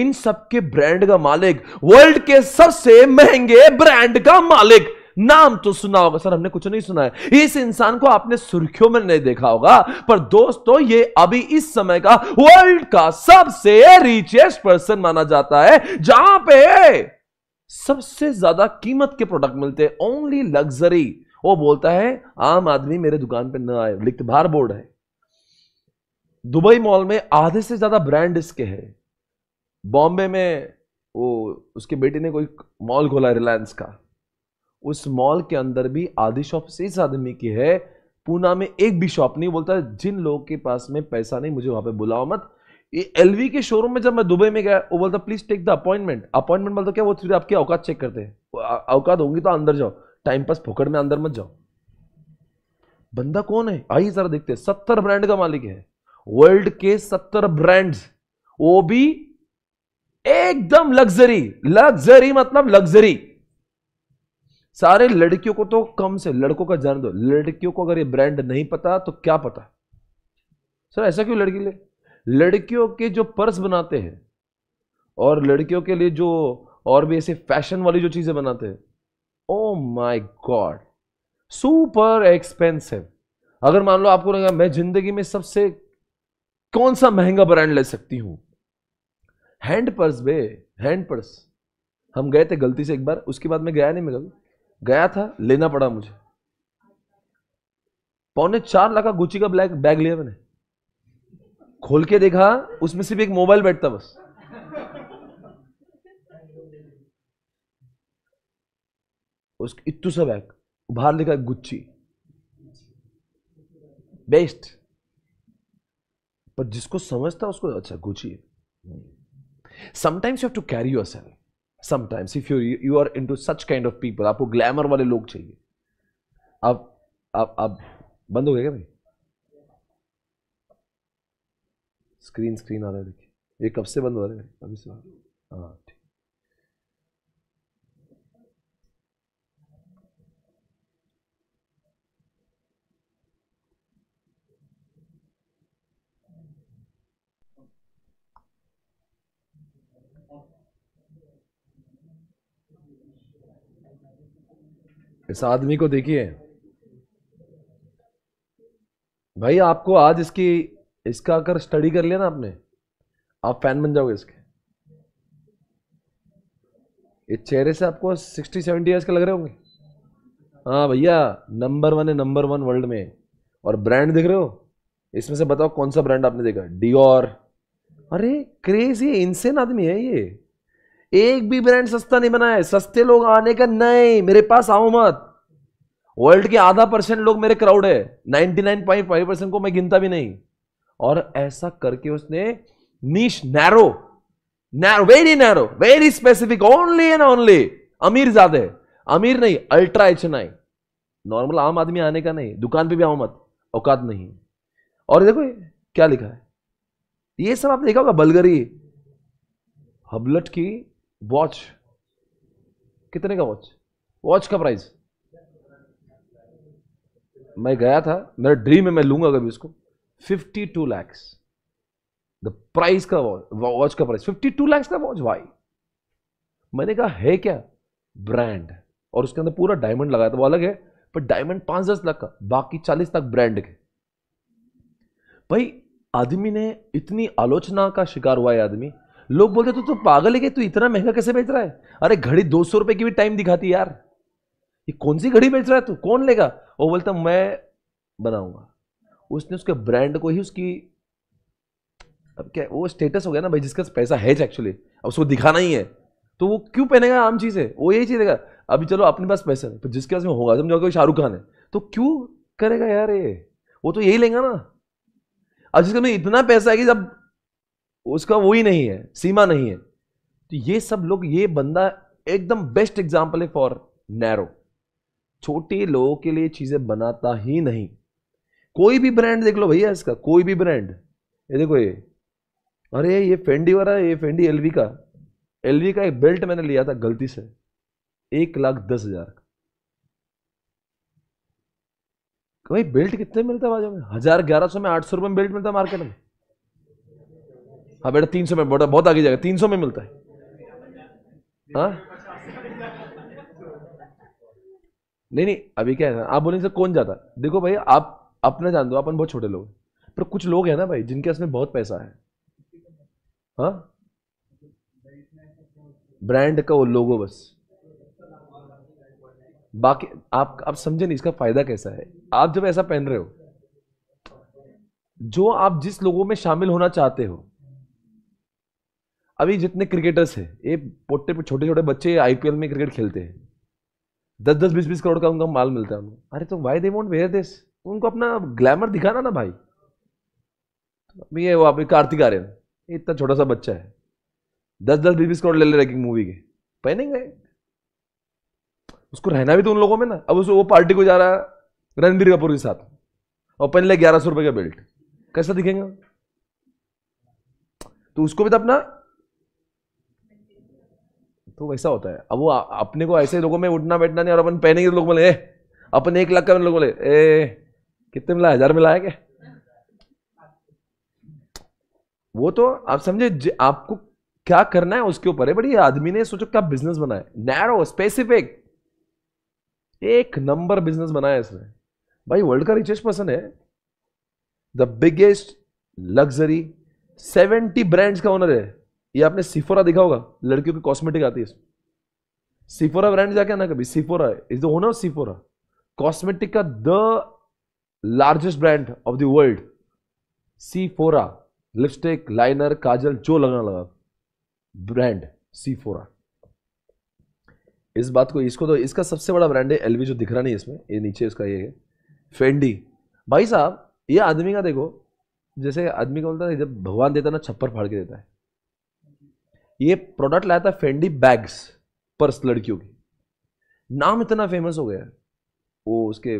इन सबके ब्रांड का मालिक वर्ल्ड के सबसे महंगे ब्रांड का मालिक नाम तो सुना होगा सर हमने कुछ नहीं सुना है इस इंसान को आपने सुर्खियों में नहीं देखा होगा पर दोस्तों ये अभी इस समय का वर्ल्ड का सबसे रिचेस्ट पर्सन माना जाता है जहां पे सबसे ज्यादा कीमत के प्रोडक्ट मिलते हैं ओनली लग्जरी वो बोलता है आम आदमी मेरे दुकान पे ना आए लिखते बाहर बोर्ड है दुबई मॉल में आधे से ज्यादा ब्रांड इसके हैं बॉम्बे में वो उसके बेटे ने कोई मॉल खोला रिलायंस का उस मॉल के अंदर भी आधी शॉप इस आदमी की है पूना में एक भी शॉप नहीं बोलता जिन लोगों के पास में पैसा नहीं मुझे वहां पे बुलाओ मत ये एलवी के शोरूम में जब मैं दुबई में गया वो बोलता please take the appointment appointment बोलता क्या वो फिर आपकी औकात चेक करते हैं औकात होंगी तो अंदर जाओ टाइम पास फोकट में अंदर मत जाओ बंदा कौन है आइए जरा देखते हैं सत्तर ब्रांड का मालिक है वर्ल्ड के सत्तर ब्रांड्स वो भी एकदम लग्जरी लग्जरी मतलब लग्जरी सारे लड़कियों को तो कम से लड़कों का जान दो लड़कियों को अगर ये ब्रांड नहीं पता तो क्या पता सर ऐसा क्यों लड़की ले लड़कियों के जो पर्स बनाते हैं और लड़कियों के लिए जो और भी ऐसे फैशन वाली जो चीज़ें बनाते हैं oh my God super expensive अगर मान लो आपको लगा मैं जिंदगी में सबसे कौन सा महंगा ब्रांड ले सकती हूं हैंड पर्स बे हैंड पर्स हम गए थे गलती से एक बार उसके बाद में गया नहीं मैं कभी गया था लेना पड़ा मुझे पौने चार लाख का गुची का ब्लैक बैग लिया मैंने खोल के देखा उसमें सिर्फ एक मोबाइल बैठता बस उसका इतू सा बैग बाहर लिखा गुच्ची बेस्ट पर जिसको समझता उसको अच्छा Gucci sometimes you have to carry yourself sometimes if you you are to such kind of people आपको ग्लैमर वाले लोग चाहिए आप अब अब बंद हो गए क्या भाई स्क्रीन स्क्रीन आ रहा है देखिए ये कब से बंद हो रहा है अभी से हाँ इस आदमी को देखिए भाई आपको आज इसकी इसका अगर स्टडी कर लिया ना आपने आप फैन बन जाओगे इसके इस चेहरे से आपको सिक्सटी सेवेंटी ईयर्स के लग रहे होंगे हाँ भैया नंबर वन है नंबर वन वर्ल्ड में और ब्रांड देख रहे हो इसमें से बताओ कौन सा ब्रांड आपने देखा डियोर अरे क्रेजी इंसेन आदमी है ये एक भी ब्रांड सस्ता नहीं बनाया सस्ते लोग आने का नहीं मेरे पास आओ मत वर्ल्ड के आधा परसेंट लोग मेरे क्राउड है फाइव परसेंट को मैं गिनता भी नहीं और ऐसा करके उसने niche narrow very narrow very specific only and only अमीर ज्यादा अमीर नहीं ultra H N I normal आम आदमी आने का नहीं दुकान पे भी आओ मत औकात नहीं और देखो क्या लिखा है ये सब आप देखा होगा बलगरी हबलट की वॉच कितने का वॉच वॉच का प्राइस मैं गया था मेरा ड्रीम है मैं लूंगा कभी उसको 52 टू लैक्स द प्राइस का वॉच वॉच का प्राइस 52 टू लैक्स का वॉच भाई मैंने कहा है क्या ब्रांड और उसके अंदर पूरा डायमंड लगाया था वो अलग है पर डायमंड पांच दस लाख का बाकी चालीस लाख ब्रांड के भाई आदमी ने इतनी आलोचना का शिकार हुआ है आदमी लोग बोलते तू तो, तो पागल है कि तू इतना महंगा कैसे बेच रहा है अरे घड़ी दो सौ रुपए की भी टाइम दिखाती यार ये कौन सी घड़ी बेच रहा है तू कौन लेगा वो बोलता मैं बनाऊंगा उसने उसके ब्रांड को ही उसकी अब क्या वो स्टेटस हो गया ना भाई जिसका पैसा है एक्चुअली अब उसको दिखाना ही है तो वो क्यों पहनेगा आम चीज़ है वो यही चीज़ देगा अभी चलो अपने पास पैसा है पर तो जिसके पास में होगा समझो शाहरुख खान है तो क्यों करेगा यार ये वो तो यही लेगा ना अब जिसके में इतना पैसा है कि जब उसका वो ही नहीं है सीमा नहीं है तो ये सब लोग ये बंदा एकदम बेस्ट एग्जाम्पल है फॉर नैरो छोटे लोगों के लिए चीज़ें बनाता ही नहीं कोई भी ब्रांड देख लो भैया इसका कोई भी ब्रांड ये देखो ये अरे ये फेंडी वाला ये फेंडी एलवी का एलवी का एक बेल्ट मैंने लिया था गलती से एक लाख दस हजार का भाई बेल्ट कितने मिलता है बाजू में हजार ग्यारह सौ में आठ सौ रुपये में बेल्ट मिलता है मार्केट में हाँ बेटा तीन सौ में बड़ा बहुत आगे जाएगा तीन सौ में मिलता है हाँ नहीं नहीं अभी क्या है आप बोलेंगे सर कौन जाता देखो भाई आप अपना जान दो अपन बहुत छोटे लोग पर कुछ लोग हैं ना भाई जिनके इसमें बहुत पैसा है हाँ ब्रांड का वो लोगो बस बाकी आप आप समझे नहीं इसका फायदा कैसा है आप जब ऐसा पहन रहे हो जो आप जिस लोगों में शामिल होना चाहते हो अभी जितने क्रिकेटर्स है ये पोटे पे छोटे छोटे बच्चे आईपीएल में क्रिकेट खेलते हैं दस दस बीस बीस करोड़ का उनका माल मिलता है अरे तो why they want wear this उनको अपना ग्लैमर दिखाना ना भाई तो ये वो आप कार्तिक आर्यन इतना छोटा सा बच्चा है दस दस बीस बीस करोड़ ले ले रैकिंग मूवी के पहनेंगे उसको रहना भी तो उन लोगों में ना अब उस वो पार्टी को जा रहा है रणबीर कपूर के साथ और पहन ले ग्यारह सौ रुपये का बेल्ट कैसा दिखेगा तो उसको भी तो अपना तो वैसा होता है अब वो अपने को ऐसे लोगों में उठना बैठना नहीं और अपन पहनेंगे तो लोग बोले अपन एक लाख का लोग बोले ए कितने मिला हजार मिला है क्या वो तो आप समझे आपको क्या करना है उसके ऊपर है बट ये आदमी ने सोचो क्या बिजनेस बनाया नैरो स्पेसिफिक एक नंबर बिजनेस बनाया इसने भाई वर्ल्ड का रिचेस्ट पर्सन है the biggest luxury seventy brands का ओनर है ये आपने सिफोरा देखा होगा लड़कियों की कॉस्मेटिक आती है सिफोरा ब्रांड जाके ना कभी Sephora is the owner of Sephora cosmetic का the largest brand of the world Sephora lipstick liner kajal जो लगना लगा ब्रांड सीफोरा इस बात को इसको तो इसका सबसे बड़ा ब्रांड है एलवी जो दिख रहा नहीं इसमें ये नीचे इसका ये है फेंडी भाई साहब ये आदमी का देखो जैसे आदमी का बोलता है जब भगवान देता है ना छप्पर फाड़ के देता है ये प्रोडक्ट लाया था फेंडी बैग्स पर्स लड़कियों की नाम इतना फेमस हो गया वो उसके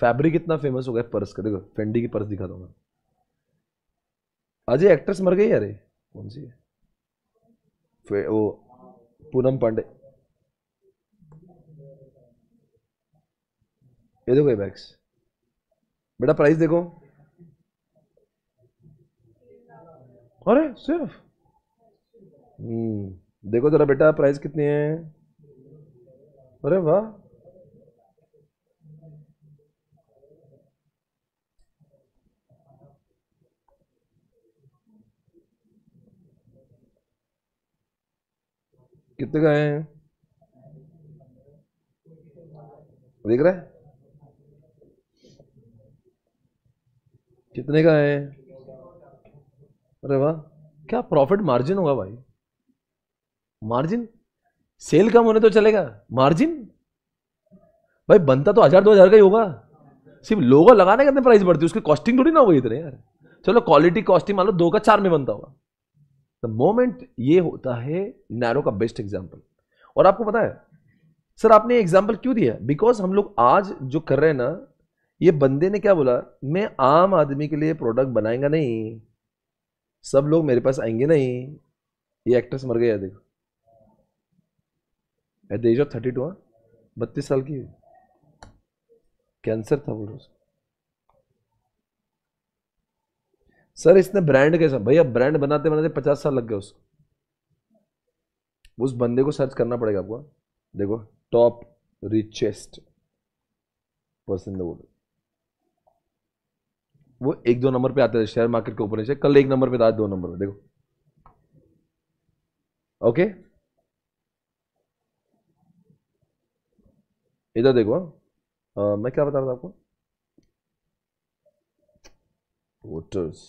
फैब्रिक इतना फेमस हो गया पर्स का देखो फेंडी की पर्स दिखा दो अजय एक्ट्रेस मर गई अरे कौन सी है वो पूनम पांडे ये देखो ये बैग्स बेटा प्राइस देखो अरे सिर्फ हम्म, देखो जरा बेटा प्राइस कितने है अरे वाह कितने का है देख रहे कितने का है अरे वाह क्या प्रॉफिट मार्जिन होगा भाई मार्जिन सेल कम होने तो चलेगा मार्जिन भाई बनता तो हजार दो हजार का ही होगा सिर्फ लोगो लगाने कितने प्राइस बढ़ती है उसकी कॉस्टिंग थोड़ी ना होगी इतने यार चलो क्वालिटी कॉस्टिंग मान लो दो का चार में बनता होगा द मोमेंट ये होता है नैरो का बेस्ट एग्जाम्पल और आपको पता है सर आपने एग्जाम्पल क्यों दिया बिकॉज हम लोग आज जो कर रहे हैं ना ये बंदे ने क्या बोला मैं आम आदमी के लिए प्रोडक्ट बनाएंगा नहीं सब लोग मेरे पास आएंगे नहीं ये एक्ट्रेस मर गया देखो at the age of thirty two बत्तीस साल की कैंसर था बोलो सर इसने ब्रांड कैसा भैया ब्रांड बनाते बनाते पचास साल लग गए उसको उस बंदे को सर्च करना पड़ेगा आपको हाँ? देखो top richest person in the world वो एक दो नंबर पे आते थे शेयर मार्केट के ऊपर कल एक नंबर पे था दो नंबर पे देखो ओके okay? इधर देखो आ, हाँ। मैं क्या बता रहा था आपको वोटर्स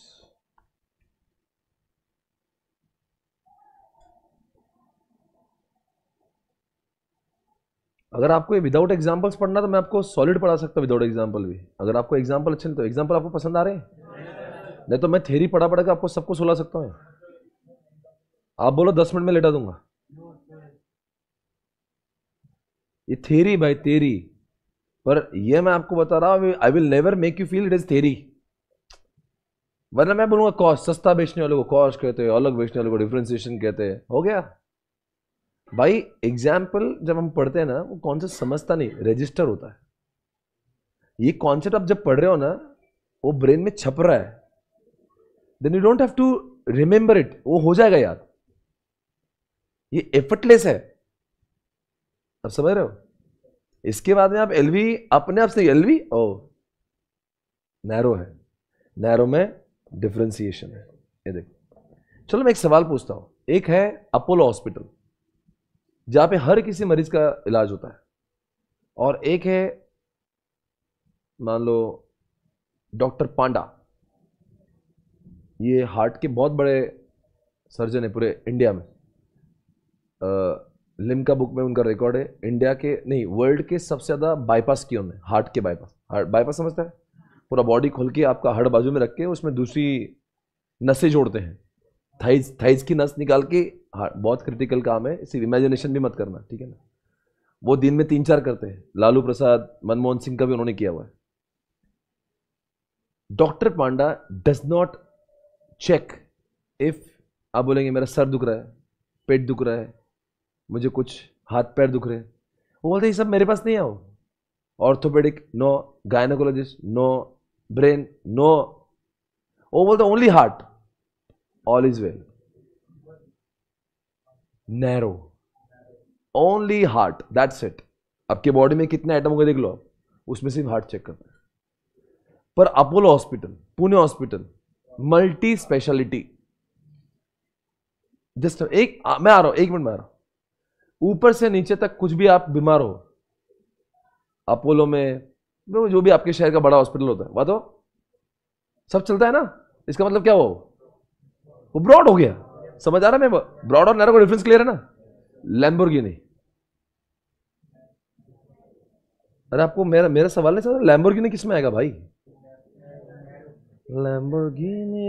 अगर आपको ये विदाउट एग्जाम्पल्स पढ़ना तो मैं आपको सॉलिड पढ़ा सकता विदाउट एग्जाम्पल भी अगर आपको एग्जाम्पल अच्छे नहीं तो एग्जाम्पल आपको पसंद आ रहे हैं नहीं तो मैं थेरी पढ़ा पढ़ा के आपको सबको सुला सकता हूँ आप बोलो दस मिनट में लेटा दूंगा ये थेरी भाई थेरी पर ये मैं आपको बता रहा हूँ I will never make you feel it is there वरना मैं बोलूंगा कॉस्ट सस्ता बेचने वाले को कॉस्ट कहते हैं अलग बेचने वाले को डिफ्रेंसिएशन कहते हैं हो गया भाई एग्जाम्पल जब हम पढ़ते हैं ना वो कॉन्सेप्ट समझता नहीं रजिस्टर होता है ये कॉन्सेप्ट आप जब पढ़ रहे हो ना वो ब्रेन में छप रहा है then you don't have to remember it वो हो जाएगा याद ये एफर्टलेस है आप समझ रहे हो इसके बाद में आप एलवी अपने आप से एलवी ओ नैरो है नैरो में डिफ्रेंसिएशन है ये देखो चलो मैं एक सवाल पूछता हूं एक है अपोलो हॉस्पिटल जहां पे हर किसी मरीज का इलाज होता है और एक है मान लो डॉक्टर पांडा ये हार्ट के बहुत बड़े सर्जन है पूरे इंडिया में आ, लिमका बुक में उनका रिकॉर्ड है इंडिया के नहीं वर्ल्ड के सबसे ज़्यादा बाईपास किए उन्होंने हार्ट के बाईपास हार्ट बाईपास समझता है पूरा बॉडी खोल के आपका हड़ बाजू में रख के उसमें दूसरी नसें जोड़ते हैं थाइज थाइज की नस निकाल के हार्ट बहुत क्रिटिकल काम है सिर्फ इमेजिनेशन भी मत करना ठीक है ना वो दिन में तीन चार करते हैं लालू प्रसाद मनमोहन सिंह का भी उन्होंने किया हुआ है doctor Panda does not check if आप बोलेंगे मेरा सर दुख रहा है पेट दुख रहा है मुझे कुछ हाथ पैर दुख रहे वो बोलते ये सब मेरे पास नहीं आओ orthopaedic no gynaecologist no brain no वो बोलते only heart all is well narrow only heart that's it आपके बॉडी में कितने आइटम हो गए देख लो आप उसमें सिर्फ हार्ट चेक करते हैं पर Apollo hospital Pune hospital multi speciality just एक आ, मैं आ रहा हूं एक मिनट में आ रहा हूं ऊपर से नीचे तक कुछ भी आप बीमार हो अपोलो में जो भी आपके शहर का बड़ा हॉस्पिटल होता है बात हो सब चलता है ना इसका मतलब क्या हो वो ब्रॉड हो गया समझ आ रहा है मैं ब्रॉड और नैरो का डिफरेंस क्लियर है ना नहीं अरे आपको मेरा मेरा सवाल नहीं सर लैम्बोर्गिनी किस में आएगा भाई लैम्बोर्गिनी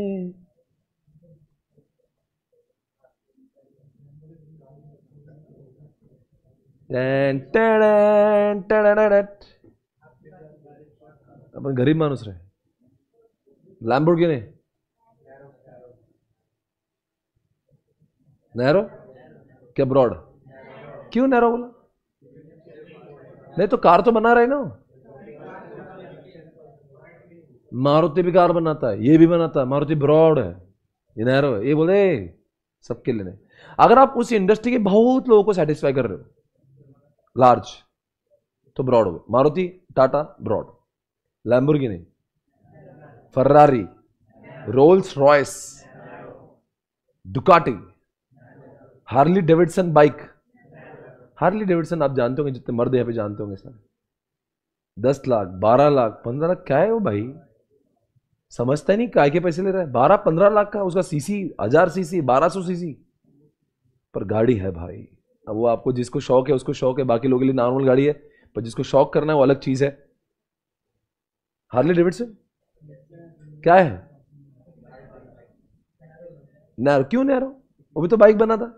अपन गरीब माणूस रे लांबूड घेणे नैरो क्या ब्रॉड क्यों नैरो बोला नहीं तो कार तो बना रहे ना मारुति भी कार बनाता है ये भी बनाता है मारुति ब्रॉड है ये नैरो ये बोले सबके लिए अगर आप उस इंडस्ट्री के बहुत लोगों को सेटिस्फाई कर रहे हो लार्ज तो ब्रॉड हो गए Maruti Tata broad Lamborghini Ferrari Rolls Royce Ducati Harley Davidson bike Harley Davidson आप जानते होंगे जितने मर्द यहाँ पे जानते होंगे सर दस लाख बारह लाख पंद्रह लाख क्या है वो भाई समझता नहीं काय के पैसे ले रहा है बारह पंद्रह लाख का उसका सीसी हजार सीसी बारह सौ सीसी पर गाड़ी है भाई अब वो आपको जिसको शौक है उसको शौक है बाकी लोगों के लिए नॉर्मल गाड़ी है पर जिसको शौक करना है वो अलग चीज़ है हार्ले डेविडसन क्या है नैरो क्यों नैरो अभी तो बाइक बना था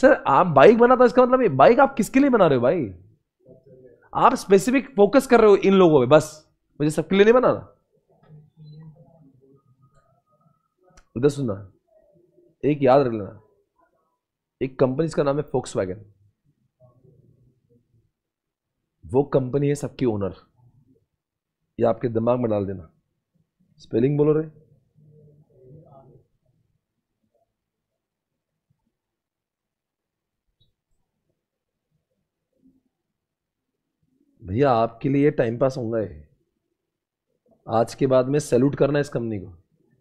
सर आप बाइक बना था इसका मतलब ये बाइक आप किसके लिए बना रहे हो भाई आप स्पेसिफिक फोकस कर रहे हो इन लोगों पे बस मुझे सबके लिए नहीं बनाना उधर सुनना एक याद रख लेना एक कंपनी इसका नाम है फोक्स वैगन वो कंपनी है सबकी ओनर ये आपके दिमाग में डाल देना स्पेलिंग बोलो रहे भैया आपके लिए टाइम पास होगा ये आज के बाद में सैल्यूट करना इस कंपनी को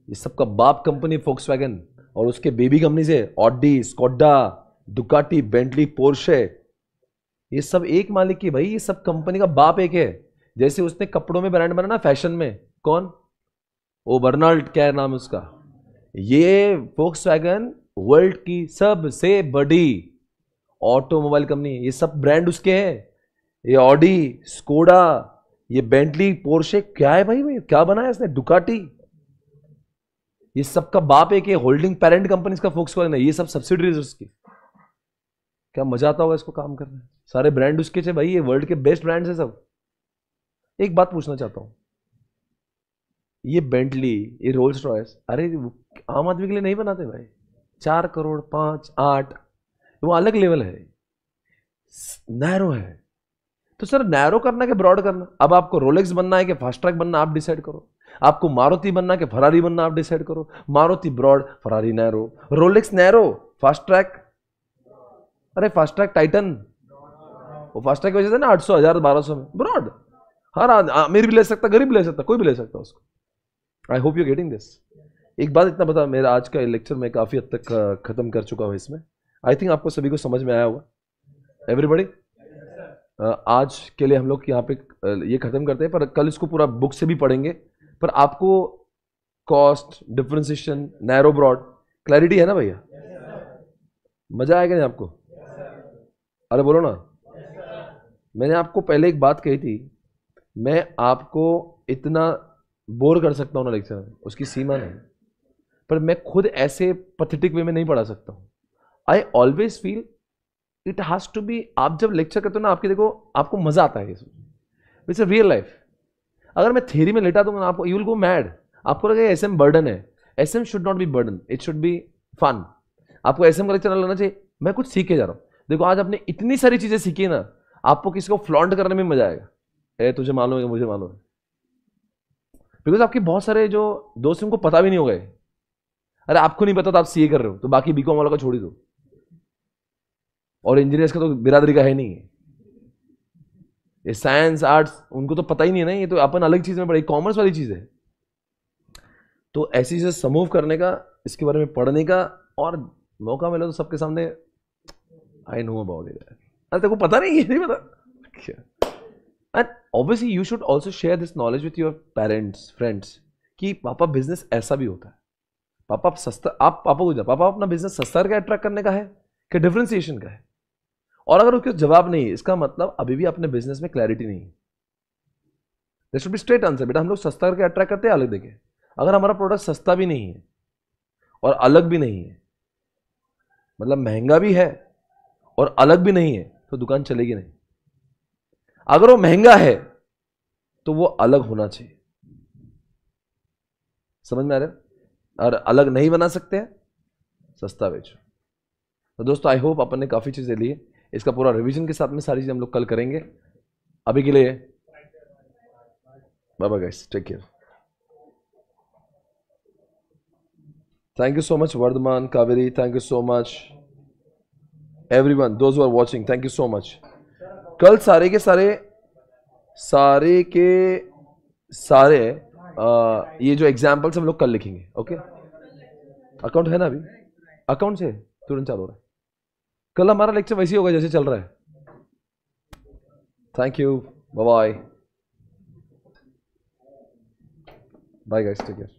ये सबका बाप कंपनी फोक्स वैगन और उसके बेबी कंपनी से Audi Skoda Ducati Bentley Porsche ये सब एक मालिक की भाई ये सब कंपनी का बाप एक है जैसे उसने कपड़ों में ब्रांड बनाया ना फैशन में कौन ओ बर्नाल्ड क्या नाम है उसका ये फोक्स वैगन वर्ल्ड की सबसे बड़ी ऑटोमोबाइल कंपनी ये सब ब्रांड उसके हैं ये ऑडी स्कोडा ये बेंटली पोर्शे क्या है भाई भाई क्या बनाया इसने डुकाटी ये सबका बाप एक होल्डिंग पेरेंट कंपनीज का फोक्स करना ये सब सब्सिडरीज उसकी क्या मजा आता होगा इसको काम करने सारे ब्रांड उसके थे भाई ये वर्ल्ड के बेस्ट ब्रांड्स है सब एक बात पूछना चाहता हूं ये बेंटली ये रोल्स रॉयस अरे आम आदमी के लिए नहीं बनाते भाई चार करोड़ पांच आठ वो अलग लेवल है नैरो है तो सर नैरो करना कि ब्रॉड करना अब आपको रोलेक्स बनना है कि फास्ट ट्रैक बनना आप डिसाइड करो आपको मारुति बनना कि फरारी बनना आप डिसाइड करो Maruti broad Ferrari narrow Rolex narrow fast track अरे फास्ट ट्रैक टाइटन वो फास्ट ट्रैक की वजह से ना आठ सौ हजार बारह सौ में ब्रॉड हर अमीर भी ले सकता गरीब भी ले सकता कोई भी ले सकता उसको I hope you getting this एक बात इतना बता मेरा आज का लेक्चर मैं काफ़ी हद तक ख़त्म कर चुका हूँ इसमें आई थिंक आपको सभी को समझ में आया होगा एवरीबडी आज के लिए हम लोग यहाँ पे ये ख़त्म करते हैं पर कल इसको पूरा बुक से भी पढ़ेंगे पर आपको cost differentiation narrow broad clarity है ना भैया मजा आएगा नहीं आपको अरे बोलो ना मैंने आपको पहले एक बात कही थी मैं आपको इतना बोर कर सकता हूँ ना लेक्चर में उसकी सीमा नहीं पर मैं खुद ऐसे पथेटिक वे में नहीं पढ़ा सकता हूँ I always feel it has to be आप जब लेक्चर करते हो ना आपके देखो आपको मज़ा आता है ये इट्स अ रियल लाइफ अगर मैं थ्योरी में लेटा दूंगा आपको यू विल गो मैड आपको लगेगा एस एम बर्डन है S M should not be burden it should be fun आपको एस एम का लेक्चर ना लेना चाहिए मैं कुछ सीख के जा रहा हूँ देखो आज आपने इतनी सारी चीज़ें सीखी ना आपको किसी को फ्लॉन्ट करने में मजा आएगा ए तुझे मालूम है मुझे मालूम है बिकॉज आपके बहुत सारे जो दोस्त उनको पता भी नहीं हो गए अरे आपको नहीं पता तो आप सीए कर रहे हो तो बाकी बीकॉम वालों का छोड़ ही दो और इंजीनियर्स का तो बिरादरी का है नहीं है ये साइंस आर्ट्स उनको तो पता ही नहीं है ना ये तो अपन अलग चीज़ में पढ़े कॉमर्स वाली चीज़ है तो ऐसी चीज़ें समूव करने का इसके बारे में पढ़ने का और मौका मिला तो सबके सामने आई नो अबाउट इट अरे तेको पता नहीं ये नहीं पता क्या and obviously you should also share this knowledge with your parents friends कि पापा बिजनेस ऐसा भी होता है पापा आप सस्ता आप पापा को पापा अपना बिजनेस सस्ता का अट्रैक्ट करने का है कि डिफ्रेंसिएशन का है और अगर उसके जवाब नहीं इसका मतलब अभी भी अपने बिजनेस में क्लैरिटी नहीं they should be straight answer बेटा हम लोग सस्ता करके अट्रैक्ट करते हैं अलग देखे अगर हमारा प्रोडक्ट सस्ता भी नहीं है और अलग भी नहीं है मतलब महंगा भी है और अलग भी नहीं है तो दुकान चलेगी नहीं अगर वो महंगा है तो वो अलग होना चाहिए समझ में आ रहा और अलग नहीं बना सकते हैं सस्ता बेचो तो दोस्तों आई होप अपन ने काफ़ी चीज़ें ली है इसका पूरा रिवीजन के साथ में सारी चीज़ हम लोग कल करेंगे अभी के लिए बाबा guys take care thank you so much Vardhaman Kaveri thank you so much everyone who are watching thank you so much कल सारे के सारे सारे के सारे आ, ये जो एग्जाम्पल्स हम लोग कल लिखेंगे ओके अकाउंट है ना अभी अकाउंट से तुरंत चालू हो रहा है कल हमारा लेक्चर वैसे होगा जैसे चल रहा है thank you bye bye guys take care